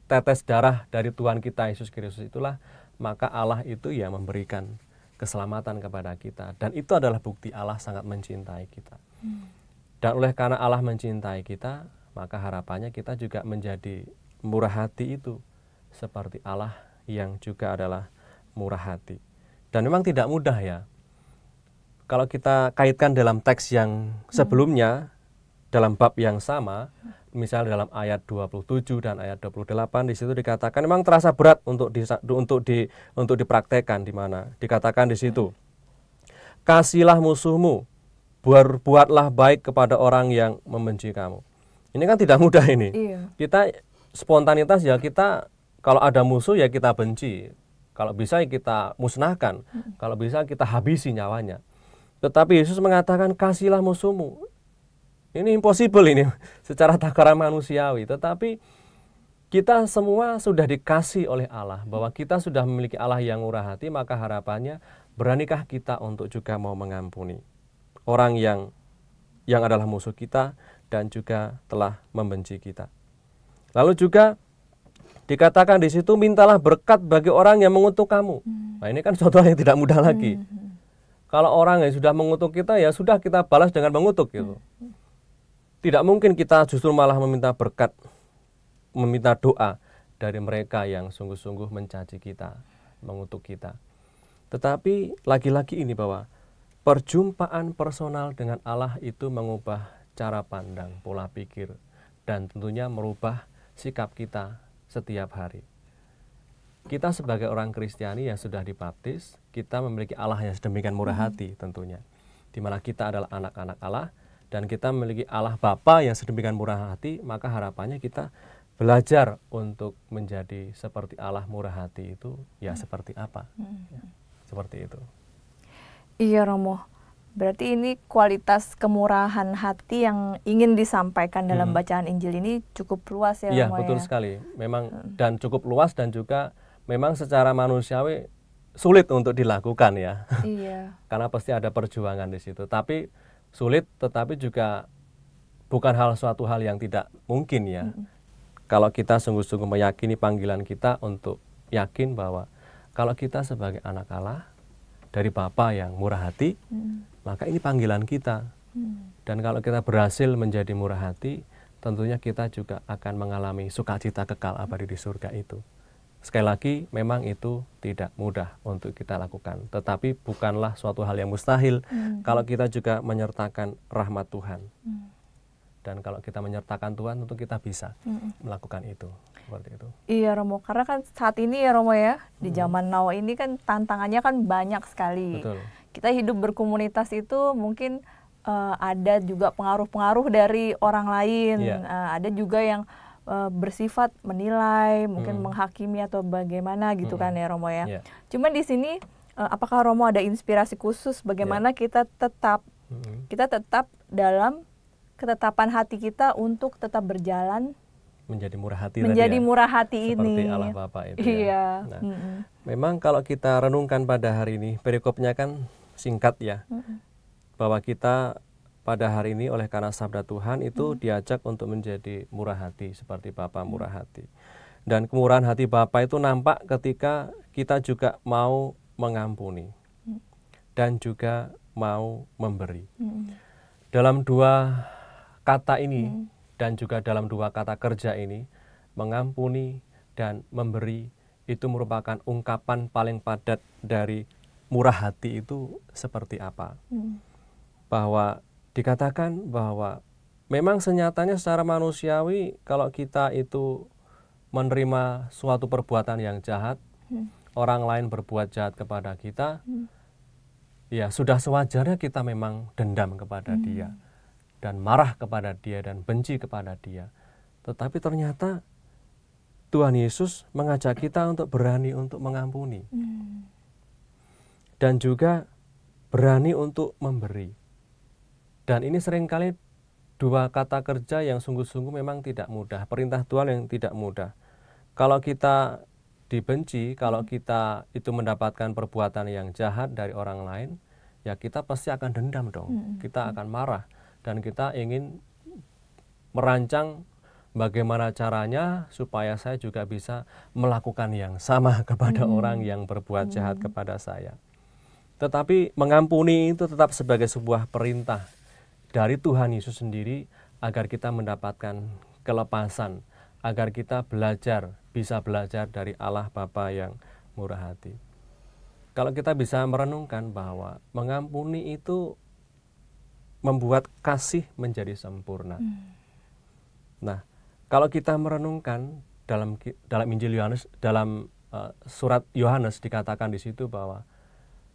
B: tetes darah dari Tuhan kita Yesus Kristus itulah maka Allah itu ya memberikan keselamatan kepada kita dan itu adalah bukti Allah sangat mencintai kita. Hmm. Dan oleh karena Allah mencintai kita, maka harapannya kita juga menjadi murah hati itu seperti Allah yang juga adalah murah hati. Dan memang tidak mudah ya. Kalau kita kaitkan dalam teks yang hmm. sebelumnya, dalam bab yang sama, hmm misal dalam ayat 27 dan ayat 28 di situ dikatakan memang terasa berat untuk di, untuk di untuk dipraktekkan di mana dikatakan di situ kasihlah musuhmu berbuatlah baik kepada orang yang membenci kamu ini kan tidak mudah ini iya. kita spontanitas ya kita kalau ada musuh ya kita benci kalau bisa ya kita musnahkan kalau bisa kita habisi nyawanya tetapi Yesus mengatakan kasihlah musuhmu ini impossible ini secara takaran manusiawi. Tetapi kita semua sudah dikasih oleh Allah bahwa kita sudah memiliki Allah yang murah hati, maka harapannya beranikah kita untuk juga mau mengampuni orang yang yang adalah musuh kita dan juga telah membenci kita. Lalu juga dikatakan di situ mintalah berkat bagi orang yang mengutuk kamu. Hmm. Nah, ini kan contoh yang tidak mudah lagi. Hmm, hmm, kalau orang yang sudah mengutuk kita ya sudah kita balas dengan mengutuk gitu. Tidak mungkin kita justru malah meminta berkat, meminta doa dari mereka yang sungguh-sungguh mencaci kita, mengutuk kita. Tetapi lagi-lagi ini bahwa perjumpaan personal dengan Allah itu mengubah cara pandang, pola pikir, dan tentunya merubah sikap kita setiap hari. Kita sebagai orang Kristiani yang sudah dibaptis, kita memiliki Allah yang sedemikian murah hmm. hati tentunya. Di mana kita adalah anak-anak Allah dan kita memiliki Allah Bapa yang sedemikian murah hati, maka harapannya kita belajar untuk menjadi seperti Allah murah hati itu ya hmm. seperti apa? Hmm. hmm. Ya, seperti itu.
A: Iya Romo. Berarti ini kualitas kemurahan hati yang ingin disampaikan dalam hmm. bacaan Injil ini cukup luas ya iya, Romo. Iya, betul ya?
B: sekali. Memang hmm. dan cukup luas dan juga memang secara manusiawi sulit untuk dilakukan ya. Iya. Karena pasti ada perjuangan di situ. Tapi sulit tetapi juga bukan hal suatu hal yang tidak mungkin ya. -hmm. Kalau kita sungguh-sungguh meyakini panggilan kita untuk yakin bahwa kalau kita sebagai anak Allah dari Bapa yang murah hati, mm. maka ini panggilan kita. Mm. Dan kalau kita berhasil menjadi murah hati, tentunya kita juga akan mengalami sukacita kekal abadi di surga itu. Sekali lagi, memang itu tidak mudah untuk kita lakukan, tetapi bukanlah suatu hal yang mustahil hmm. kalau kita juga menyertakan rahmat Tuhan. Hmm. Dan kalau kita menyertakan Tuhan, tentu kita bisa hmm. melakukan itu.
A: Seperti itu. Iya Romo, karena kan saat ini ya Romo ya, hmm. di zaman now ini kan tantangannya kan banyak sekali. Betul. Kita hidup berkomunitas itu mungkin uh, ada juga pengaruh-pengaruh dari orang lain, yeah. Iya. uh, ada juga yang Eh, bersifat menilai, mungkin hmm. menghakimi atau bagaimana gitu hmm. kan ya Romo ya. Yeah. Cuman di sini uh, apakah Romo ada inspirasi khusus bagaimana yeah. kita tetap hmm. kita tetap dalam ketetapan hati kita untuk tetap berjalan
B: menjadi murah hati menjadi tadi ya, murah
A: hati seperti ini seperti Allah Bapak itu ya. Iya. Nah, -hmm.
B: Memang kalau kita renungkan pada hari ini perikopnya kan singkat ya. -hmm. Bahwa kita pada hari ini oleh karena sabda Tuhan itu hmm. diajak untuk menjadi murah hati seperti Bapak hmm. murah hati. Dan kemurahan hati Bapak itu nampak ketika kita juga mau mengampuni hmm. dan juga mau memberi. Hmm. Dalam dua kata ini hmm. dan juga dalam dua kata kerja ini mengampuni dan memberi itu merupakan ungkapan paling padat dari murah hati itu seperti apa. Hmm. Bahwa dikatakan bahwa memang senyatanya secara manusiawi kalau kita itu menerima suatu perbuatan yang jahat, hmm. orang lain berbuat jahat kepada kita, hmm. ya sudah sewajarnya kita memang dendam kepada hmm. dia dan marah kepada dia dan benci kepada dia. Tetapi ternyata Tuhan Yesus mengajak kita untuk berani untuk mengampuni. Hmm. Dan juga berani untuk memberi. Dan ini seringkali dua kata kerja yang sungguh-sungguh memang tidak mudah, perintah Tuhan yang tidak mudah. Kalau kita dibenci, kalau hmm. kita itu mendapatkan perbuatan yang jahat dari orang lain, ya kita pasti akan dendam dong. Hmm, kita hmm. akan marah dan kita ingin merancang bagaimana caranya supaya saya juga bisa melakukan yang sama kepada hmm. orang yang berbuat jahat kepada saya. Tetapi mengampuni itu tetap sebagai sebuah perintah dari Tuhan Yesus sendiri agar kita mendapatkan kelepasan, agar kita belajar, bisa belajar dari Allah Bapa yang murah hati. Kalau kita bisa merenungkan bahwa mengampuni itu membuat kasih menjadi sempurna. Hmm. Nah, kalau kita merenungkan dalam dalam Injil Yohanes dalam uh, surat Yohanes dikatakan di situ bahwa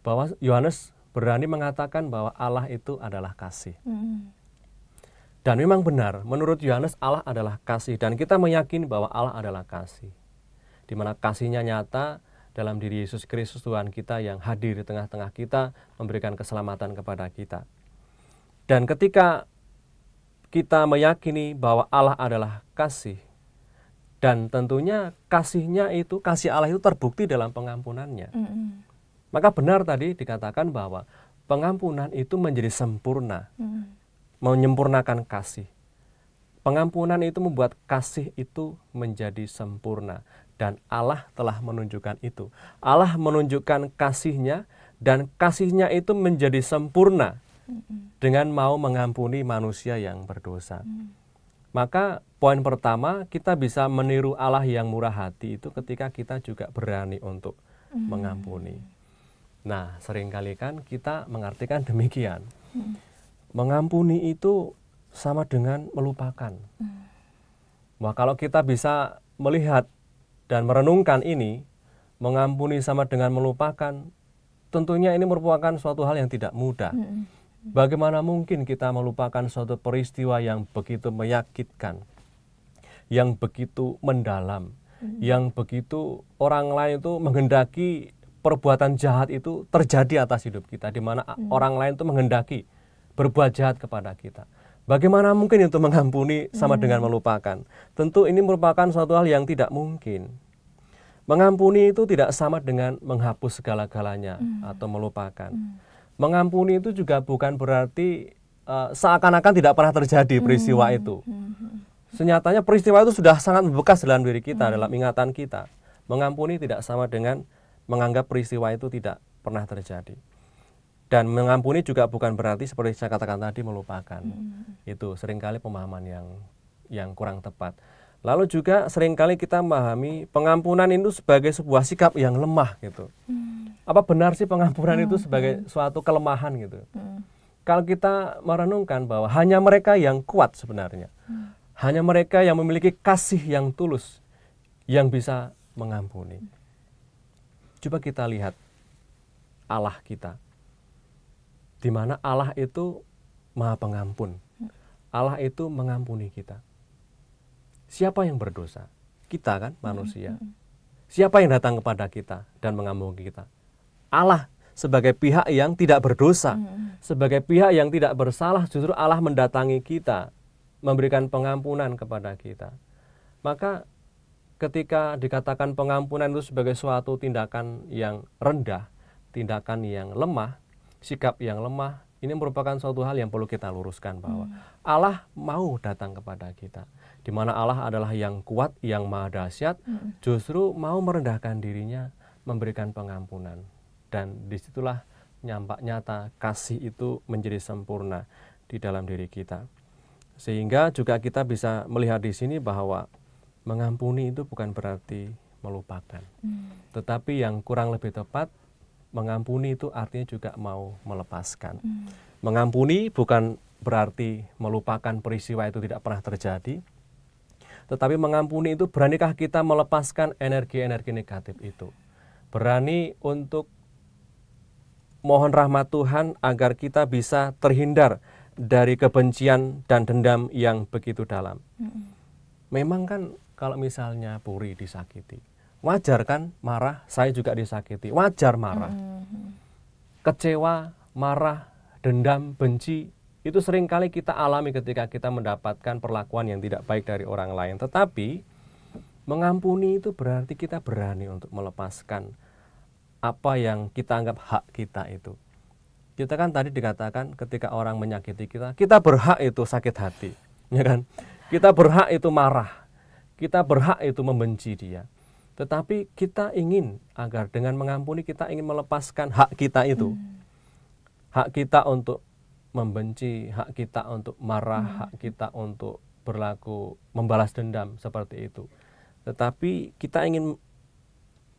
B: bahwa Yohanes berani mengatakan bahwa Allah itu adalah kasih. Hmm. Dan memang benar, menurut Yohanes Allah adalah kasih dan kita meyakini bahwa Allah adalah kasih. Di mana kasihnya nyata dalam diri Yesus Kristus Tuhan kita yang hadir di tengah-tengah kita memberikan keselamatan kepada kita. Dan ketika kita meyakini bahwa Allah adalah kasih dan tentunya kasihnya itu kasih Allah itu terbukti dalam pengampunannya. Mm -hmm maka benar tadi dikatakan bahwa pengampunan itu menjadi sempurna, hmm. menyempurnakan kasih. Pengampunan itu membuat kasih itu menjadi sempurna dan Allah telah menunjukkan itu. Allah menunjukkan kasihnya dan kasihnya itu menjadi sempurna hmm. dengan mau mengampuni manusia yang berdosa. Hmm. Maka poin pertama kita bisa meniru Allah yang murah hati itu ketika kita juga berani untuk hmm. mengampuni. Nah, seringkali kan kita mengartikan demikian. Hmm. Mengampuni itu sama dengan melupakan. Hmm. Wah, kalau kita bisa melihat dan merenungkan ini, mengampuni sama dengan melupakan, tentunya ini merupakan suatu hal yang tidak mudah. Hmm. Bagaimana mungkin kita melupakan suatu peristiwa yang begitu menyakitkan, yang begitu mendalam, hmm. yang begitu orang lain itu menghendaki perbuatan jahat itu terjadi atas hidup kita, di mana hmm. orang lain itu menghendaki berbuat jahat kepada kita. Bagaimana mungkin untuk mengampuni sama hmm. dengan melupakan? Tentu ini merupakan suatu hal yang tidak mungkin. Mengampuni itu tidak sama dengan menghapus segala-galanya hmm. atau melupakan. Hmm. Mengampuni itu juga bukan berarti uh, seakan-akan tidak pernah terjadi peristiwa hmm. itu. Hmm. hmm. Senyatanya peristiwa itu sudah sangat membekas dalam diri kita, hmm. dalam ingatan kita. Mengampuni tidak sama dengan menganggap peristiwa itu tidak pernah terjadi. Dan mengampuni juga bukan berarti seperti saya katakan tadi melupakan. Hmm. Itu seringkali pemahaman yang yang kurang tepat. Lalu juga seringkali kita memahami pengampunan itu sebagai sebuah sikap yang lemah gitu. Hmm. Apa benar sih pengampunan hmm. itu mm-hmm. sebagai suatu kelemahan gitu? Hmm. Kalau kita merenungkan bahwa hanya mereka yang kuat sebenarnya. Hmm. Hanya mereka yang memiliki kasih yang tulus yang bisa mengampuni. Hmm. Coba kita lihat Allah kita. Di mana Allah itu Maha Pengampun. Allah itu mengampuni kita. Siapa yang berdosa? Kita kan mm-hmm. manusia. Siapa yang datang kepada kita dan mengampuni kita? Allah sebagai pihak yang tidak berdosa, mm-hmm. sebagai pihak yang tidak bersalah justru Allah mendatangi kita, memberikan pengampunan kepada kita. Maka ketika dikatakan pengampunan itu sebagai suatu tindakan yang rendah, tindakan yang lemah, sikap yang lemah, ini merupakan suatu hal yang perlu kita luruskan bahwa hmm. Allah mau datang kepada kita. Di mana Allah adalah yang kuat, yang maha dahsyat, hmm. justru mau merendahkan dirinya, memberikan pengampunan. Dan disitulah nyampak nyata kasih itu menjadi sempurna di dalam diri kita. Sehingga juga kita bisa melihat di sini bahwa mengampuni itu bukan berarti melupakan. Hmm. Tetapi yang kurang lebih tepat, mengampuni itu artinya juga mau melepaskan. Hmm. Mengampuni bukan berarti melupakan peristiwa itu tidak pernah terjadi, tetapi mengampuni itu beranikah kita melepaskan energi-energi negatif itu. Berani untuk mohon rahmat Tuhan agar kita bisa terhindar dari kebencian dan dendam yang begitu dalam. Hmm. Memang kan kalau misalnya Puri disakiti, wajar kan marah, saya juga disakiti, wajar marah.
D: Hmm.
B: Kecewa, marah, dendam, benci, itu seringkali kita alami ketika kita mendapatkan perlakuan yang tidak baik dari orang lain. Tetapi mengampuni itu berarti kita berani untuk melepaskan apa yang kita anggap hak kita itu. Kita kan tadi dikatakan ketika orang menyakiti kita, kita berhak itu sakit hati, ya kan? Kita berhak itu marah. Kita berhak itu membenci dia. Tetapi kita ingin agar dengan mengampuni kita ingin melepaskan hak kita itu. Hmm. Hak kita untuk membenci, hak kita untuk marah, hmm. hak kita untuk berlaku membalas dendam seperti itu. Tetapi kita ingin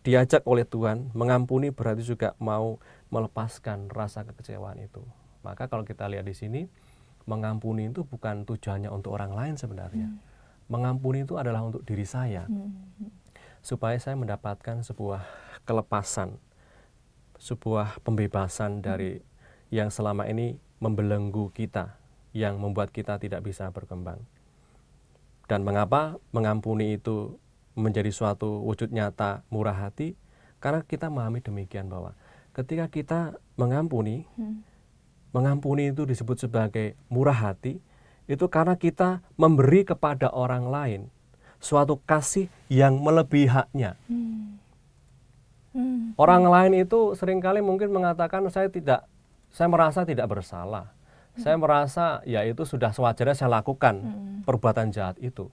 B: diajak oleh Tuhan mengampuni berarti juga mau melepaskan rasa kekecewaan itu. Maka kalau kita lihat di sini mengampuni itu bukan tujuannya untuk orang lain sebenarnya. Hmm mengampuni itu adalah untuk diri saya. Hmm, hmm, hmm. Supaya saya mendapatkan sebuah kelepasan, sebuah pembebasan hmm. dari hmm. yang selama ini membelenggu kita, yang membuat kita tidak bisa berkembang. Dan mengapa mengampuni itu menjadi suatu wujud nyata murah hati? Karena kita memahami demikian bahwa ketika kita mengampuni, hmm. mengampuni itu disebut sebagai murah hati, itu karena kita memberi kepada orang lain suatu kasih yang melebihi haknya. Hmm. Hmm. Orang lain itu seringkali mungkin mengatakan saya tidak, saya merasa tidak bersalah. Saya merasa ya itu sudah sewajarnya saya lakukan hmm. perbuatan jahat itu.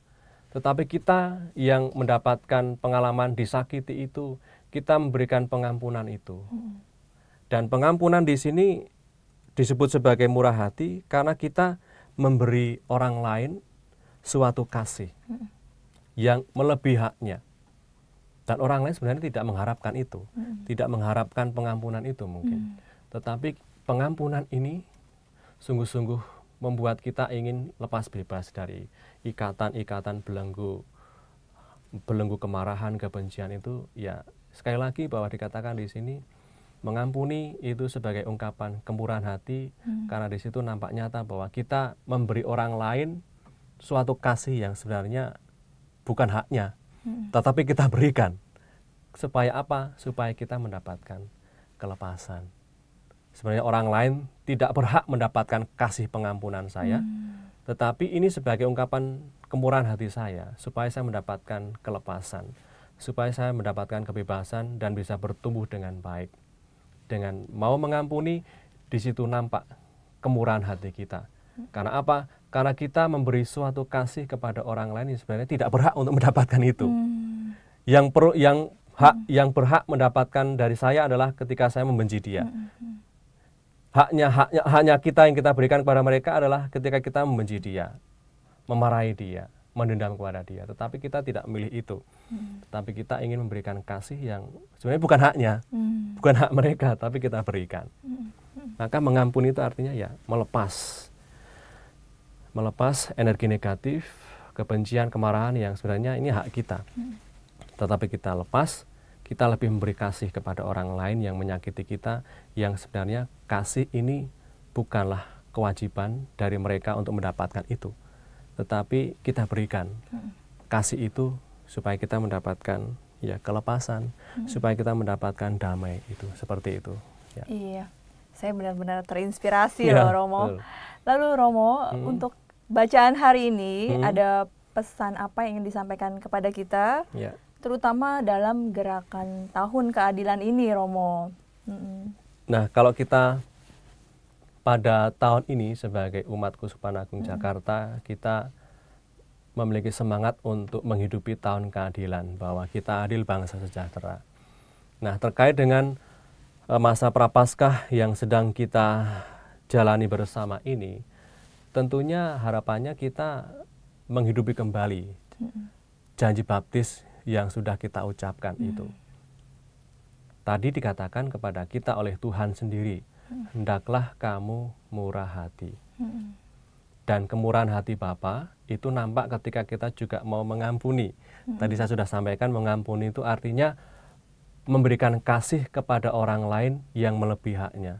B: Tetapi kita yang mendapatkan pengalaman disakiti itu, kita memberikan pengampunan itu. Dan pengampunan di sini disebut sebagai murah hati karena kita memberi orang lain suatu kasih yang melebihi haknya. Dan orang lain sebenarnya tidak mengharapkan itu, hmm. tidak mengharapkan pengampunan itu mungkin. Hmm. Tetapi pengampunan ini sungguh-sungguh membuat kita ingin lepas bebas dari ikatan-ikatan belenggu belenggu kemarahan, kebencian itu ya sekali lagi bahwa dikatakan di sini Mengampuni itu sebagai ungkapan kemurahan hati hmm. karena di situ nampak nyata bahwa kita memberi orang lain suatu kasih yang sebenarnya bukan haknya, hmm. tetapi kita berikan supaya apa? Supaya kita mendapatkan kelepasan. Sebenarnya orang lain tidak berhak mendapatkan kasih pengampunan saya, hmm. tetapi ini sebagai ungkapan kemurahan hati saya supaya saya mendapatkan kelepasan, supaya saya mendapatkan kebebasan dan bisa bertumbuh dengan baik dengan mau mengampuni di situ nampak kemurahan hati kita. Karena apa? Karena kita memberi suatu kasih kepada orang lain yang sebenarnya tidak berhak untuk mendapatkan itu. Hmm. Yang perlu yang hak hmm. yang berhak mendapatkan dari saya adalah ketika saya membenci dia. Hmm. hmm, hmm. Haknya haknya hanya kita yang kita berikan kepada mereka adalah ketika kita membenci dia, memarahi dia, mendendam kepada dia. Tetapi kita tidak memilih itu. Hmm. Tetapi kita ingin memberikan kasih yang sebenarnya bukan haknya, hmm. bukan hak mereka, tapi kita berikan. Hmm. hmm. Maka mengampuni itu artinya ya melepas, melepas energi negatif, kebencian, kemarahan yang sebenarnya ini hak kita. Hmm. Tetapi kita lepas, kita lebih memberi kasih kepada orang lain yang menyakiti kita, yang sebenarnya kasih ini bukanlah kewajiban dari mereka untuk mendapatkan itu tetapi kita berikan hmm. kasih itu supaya kita mendapatkan ya kelepasan, hmm. supaya kita mendapatkan damai itu seperti itu. Ya.
A: Iya, saya benar-benar terinspirasi ya, loh Romo. Betul. Lalu Romo hmm. untuk bacaan hari ini hmm. ada pesan apa yang ingin disampaikan kepada kita, ya. terutama dalam gerakan tahun keadilan ini Romo. Hmm.
B: Nah kalau kita pada tahun ini sebagai umat Kusupan Agung hmm. Jakarta kita memiliki semangat untuk menghidupi tahun keadilan bahwa kita adil bangsa sejahtera. Nah, terkait dengan eh, masa prapaskah yang sedang kita jalani bersama ini, tentunya harapannya kita menghidupi kembali hmm. janji baptis yang sudah kita ucapkan hmm. itu. Tadi dikatakan kepada kita oleh Tuhan sendiri, hendaklah kamu murah hati. Dan kemurahan hati Bapa itu nampak ketika kita juga mau mengampuni. Tadi saya sudah sampaikan mengampuni itu artinya memberikan kasih kepada orang lain yang melebihi haknya.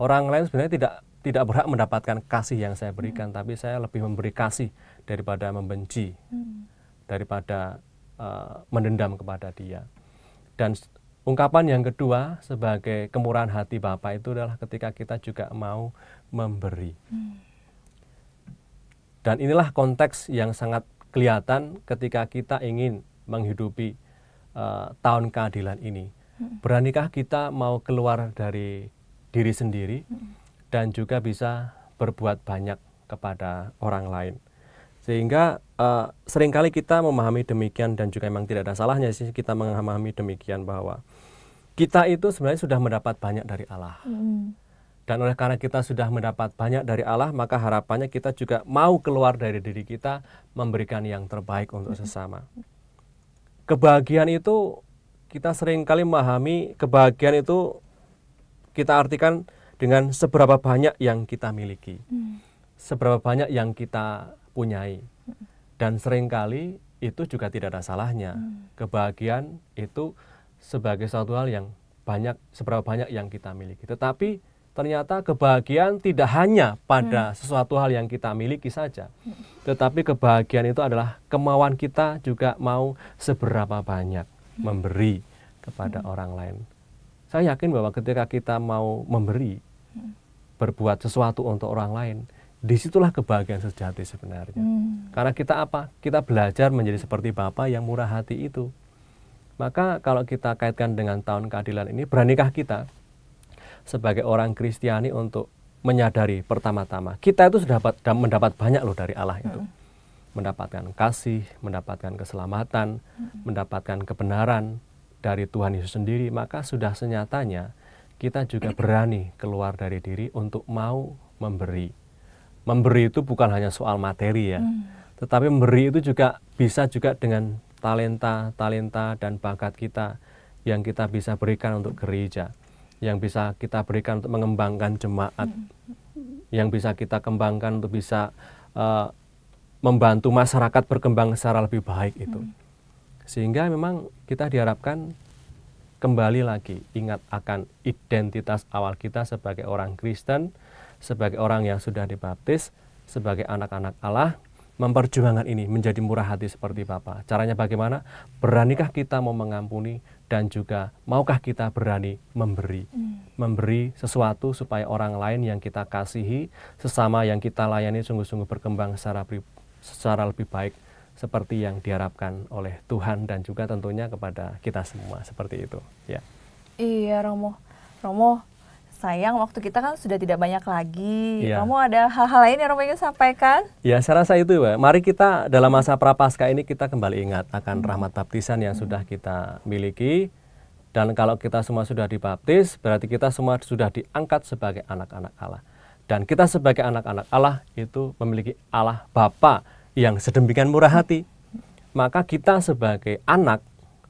B: Orang lain sebenarnya tidak tidak berhak mendapatkan kasih yang saya berikan, hmm. tapi saya lebih memberi kasih daripada membenci, hmm. daripada uh, mendendam kepada dia. Dan Ungkapan yang kedua sebagai kemurahan hati Bapak itu adalah ketika kita juga mau memberi. Hmm. Dan inilah konteks yang sangat kelihatan ketika kita ingin menghidupi uh, tahun keadilan ini. Hmm. Beranikah kita mau keluar dari diri sendiri hmm. dan juga bisa berbuat banyak kepada orang lain. Sehingga uh, seringkali kita memahami demikian dan juga memang tidak ada salahnya sih kita memahami demikian bahwa kita itu sebenarnya sudah mendapat banyak dari Allah. Mm. Dan oleh karena kita sudah mendapat banyak dari Allah, maka harapannya kita juga mau keluar dari diri kita memberikan yang terbaik untuk mm-hmm. sesama. Kebahagiaan itu kita seringkali memahami kebahagiaan itu kita artikan dengan seberapa banyak yang kita miliki. Mm. Seberapa banyak yang kita punyai. Mm-hmm. Dan seringkali itu juga tidak ada salahnya. Hmm. Kebahagiaan itu sebagai suatu hal yang banyak seberapa banyak yang kita miliki. Tetapi ternyata kebahagiaan tidak hanya pada hmm. sesuatu hal yang kita miliki saja. Tetapi kebahagiaan itu adalah kemauan kita juga mau seberapa banyak hmm. memberi kepada hmm. orang lain. Saya yakin bahwa ketika kita mau memberi hmm. berbuat sesuatu untuk orang lain, disitulah kebahagiaan sejati sebenarnya. Hmm. Karena kita apa? Kita belajar menjadi seperti Bapa yang murah hati itu. Maka kalau kita kaitkan dengan tahun keadilan ini, beranikah kita sebagai orang Kristiani untuk menyadari pertama-tama kita itu sudah dapat, mendapat banyak loh dari Allah itu. Hmm. Mendapatkan kasih, mendapatkan keselamatan, hmm. mendapatkan kebenaran dari Tuhan Yesus sendiri, maka sudah senyatanya kita juga berani keluar dari diri untuk mau memberi memberi itu bukan hanya soal materi ya, hmm. tetapi memberi itu juga bisa juga dengan talenta, talenta dan bakat kita yang kita bisa berikan untuk gereja, yang bisa kita berikan untuk mengembangkan jemaat, hmm. yang bisa kita kembangkan untuk bisa uh, membantu masyarakat berkembang secara lebih baik itu. Hmm. Sehingga memang kita diharapkan kembali lagi ingat akan identitas awal kita sebagai orang Kristen sebagai orang yang sudah dibaptis, sebagai anak-anak Allah, memperjuangkan ini menjadi murah hati seperti Bapa. Caranya bagaimana? Beranikah kita mau mengampuni dan juga maukah kita berani memberi? Hmm. Memberi sesuatu supaya orang lain yang kita kasihi, sesama yang kita layani sungguh-sungguh berkembang secara secara lebih baik seperti yang diharapkan oleh Tuhan dan juga tentunya kepada kita semua seperti itu, ya.
A: Iya, Romo. Romo, sayang waktu kita kan sudah tidak banyak lagi. Ya. Kamu ada hal-hal lain yang kamu ingin sampaikan?
B: Ya, saya rasa itu, ya. Mari kita dalam masa prapaskah ini kita kembali ingat akan hmm. rahmat baptisan yang hmm. sudah kita miliki. Dan kalau kita semua sudah dibaptis, berarti kita semua sudah diangkat sebagai anak-anak Allah. Dan kita sebagai anak-anak Allah itu memiliki Allah Bapa yang sedemikian murah hati. Maka kita sebagai anak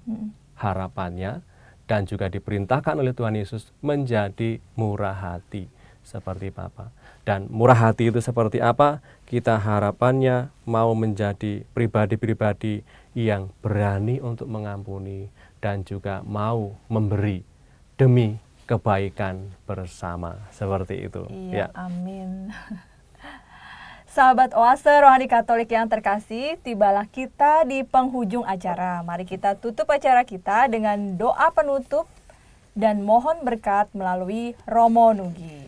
B: hmm. harapannya dan juga diperintahkan oleh Tuhan Yesus menjadi murah hati seperti Bapa. Dan murah hati itu seperti apa? Kita harapannya mau menjadi pribadi-pribadi yang berani untuk mengampuni dan juga mau memberi demi kebaikan bersama seperti itu. Iya, ya.
A: Amin. Sahabat Oase Rohani Katolik yang terkasih, tibalah kita di penghujung acara. Mari kita tutup acara kita dengan doa penutup dan mohon berkat melalui Romo Nugi.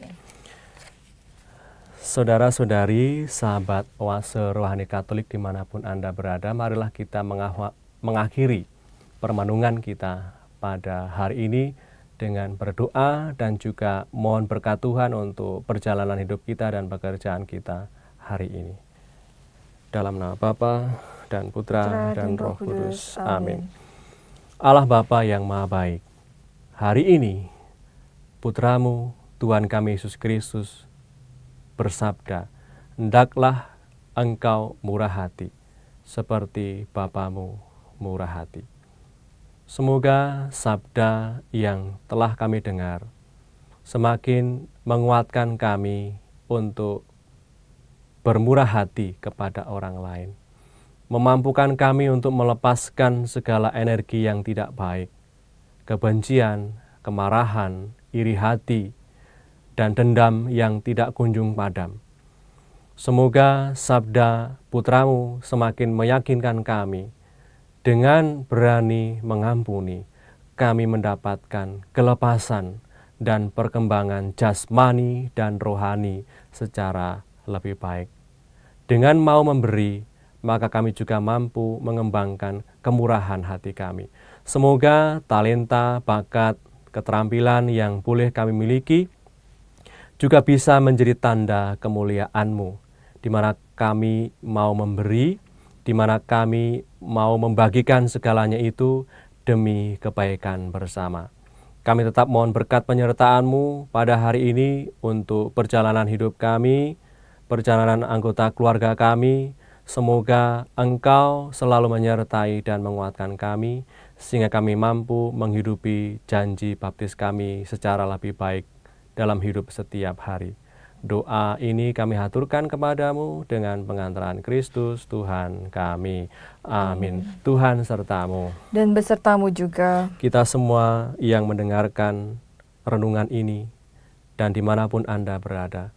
B: Saudara-saudari, sahabat Oase Rohani Katolik dimanapun Anda berada, marilah kita mengakhiri permanungan kita pada hari ini dengan berdoa dan juga mohon berkat Tuhan untuk perjalanan hidup kita dan pekerjaan kita hari ini. Dalam nama Bapa dan Putra, dan, dan Roh Kudus. Amin. Allah Bapa yang Maha Baik, hari ini Putramu, Tuhan kami Yesus Kristus, bersabda, Hendaklah engkau murah hati, seperti Bapamu murah hati. Semoga sabda yang telah kami dengar semakin menguatkan kami untuk bermurah hati kepada orang lain, memampukan kami untuk melepaskan segala energi yang tidak baik, kebencian, kemarahan, iri hati, dan dendam yang tidak kunjung padam. Semoga sabda putramu semakin meyakinkan kami dengan berani mengampuni, kami mendapatkan kelepasan dan perkembangan jasmani dan rohani secara lebih baik. Dengan mau memberi, maka kami juga mampu mengembangkan kemurahan hati kami. Semoga talenta, bakat, keterampilan yang boleh kami miliki juga bisa menjadi tanda kemuliaanMu di mana kami mau memberi, di mana kami mau membagikan segalanya itu demi kebaikan bersama. Kami tetap mohon berkat penyertaanMu pada hari ini untuk perjalanan hidup kami, perjalanan anggota keluarga kami. Semoga Engkau selalu menyertai dan menguatkan kami, sehingga kami mampu menghidupi janji baptis kami secara lebih baik dalam hidup setiap hari. Doa ini kami haturkan kepadamu dengan pengantaran Kristus Tuhan kami. Amin. Amin. Tuhan sertamu.
A: Dan besertamu juga.
B: Kita semua yang mendengarkan renungan ini dan dimanapun Anda berada,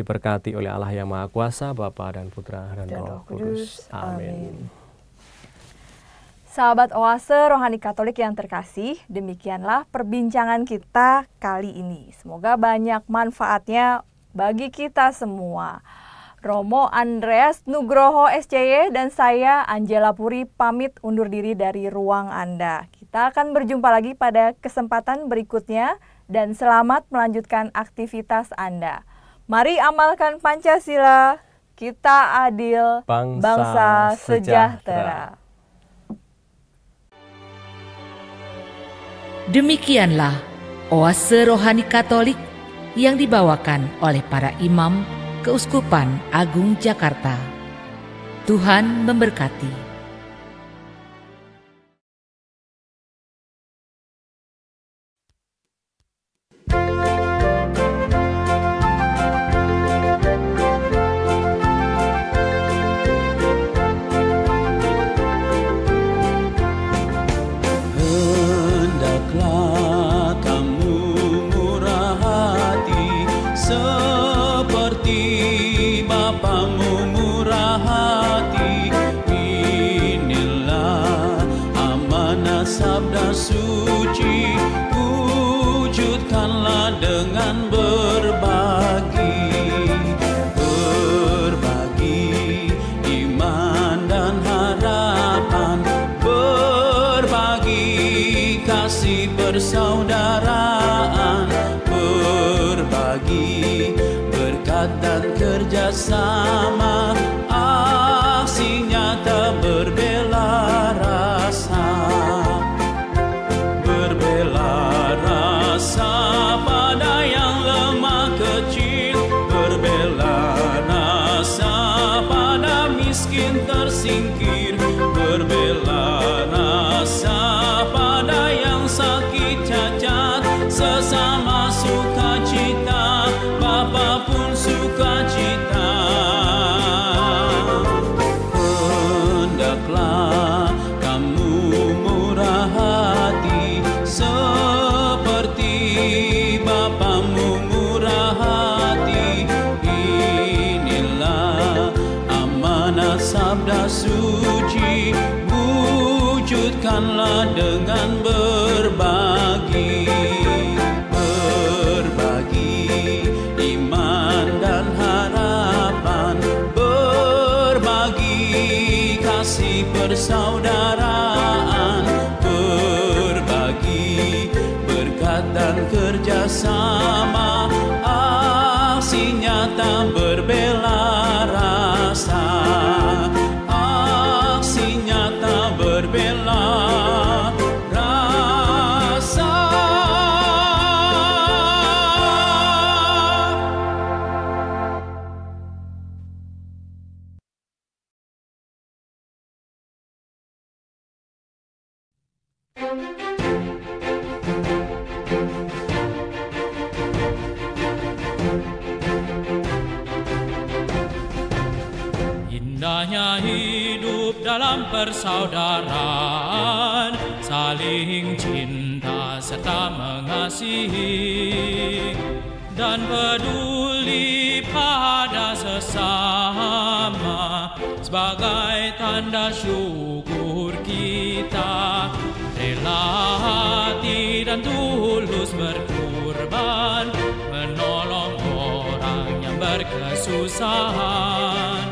B: diberkati oleh Allah yang Maha Kuasa, Bapa dan Putra dan, dan Roh Kudus. Amin. Amin.
A: Sahabat Oase Rohani Katolik yang terkasih, demikianlah perbincangan kita kali ini. Semoga banyak manfaatnya bagi kita semua. Romo Andreas Nugroho SCY dan saya Angela Puri pamit undur diri dari ruang Anda. Kita akan berjumpa lagi pada kesempatan berikutnya dan selamat melanjutkan aktivitas Anda. Mari amalkan Pancasila, kita adil, bangsa, bangsa sejahtera. Demikianlah oase rohani Katolik yang dibawakan oleh para imam Keuskupan Agung Jakarta. Tuhan memberkati.
E: sebagai tanda syukur kita rela hati dan tulus berkorban menolong orang yang berkesusahan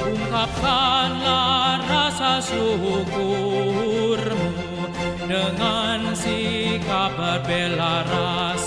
E: ungkapkanlah rasa syukurmu dengan sikap berbela rasa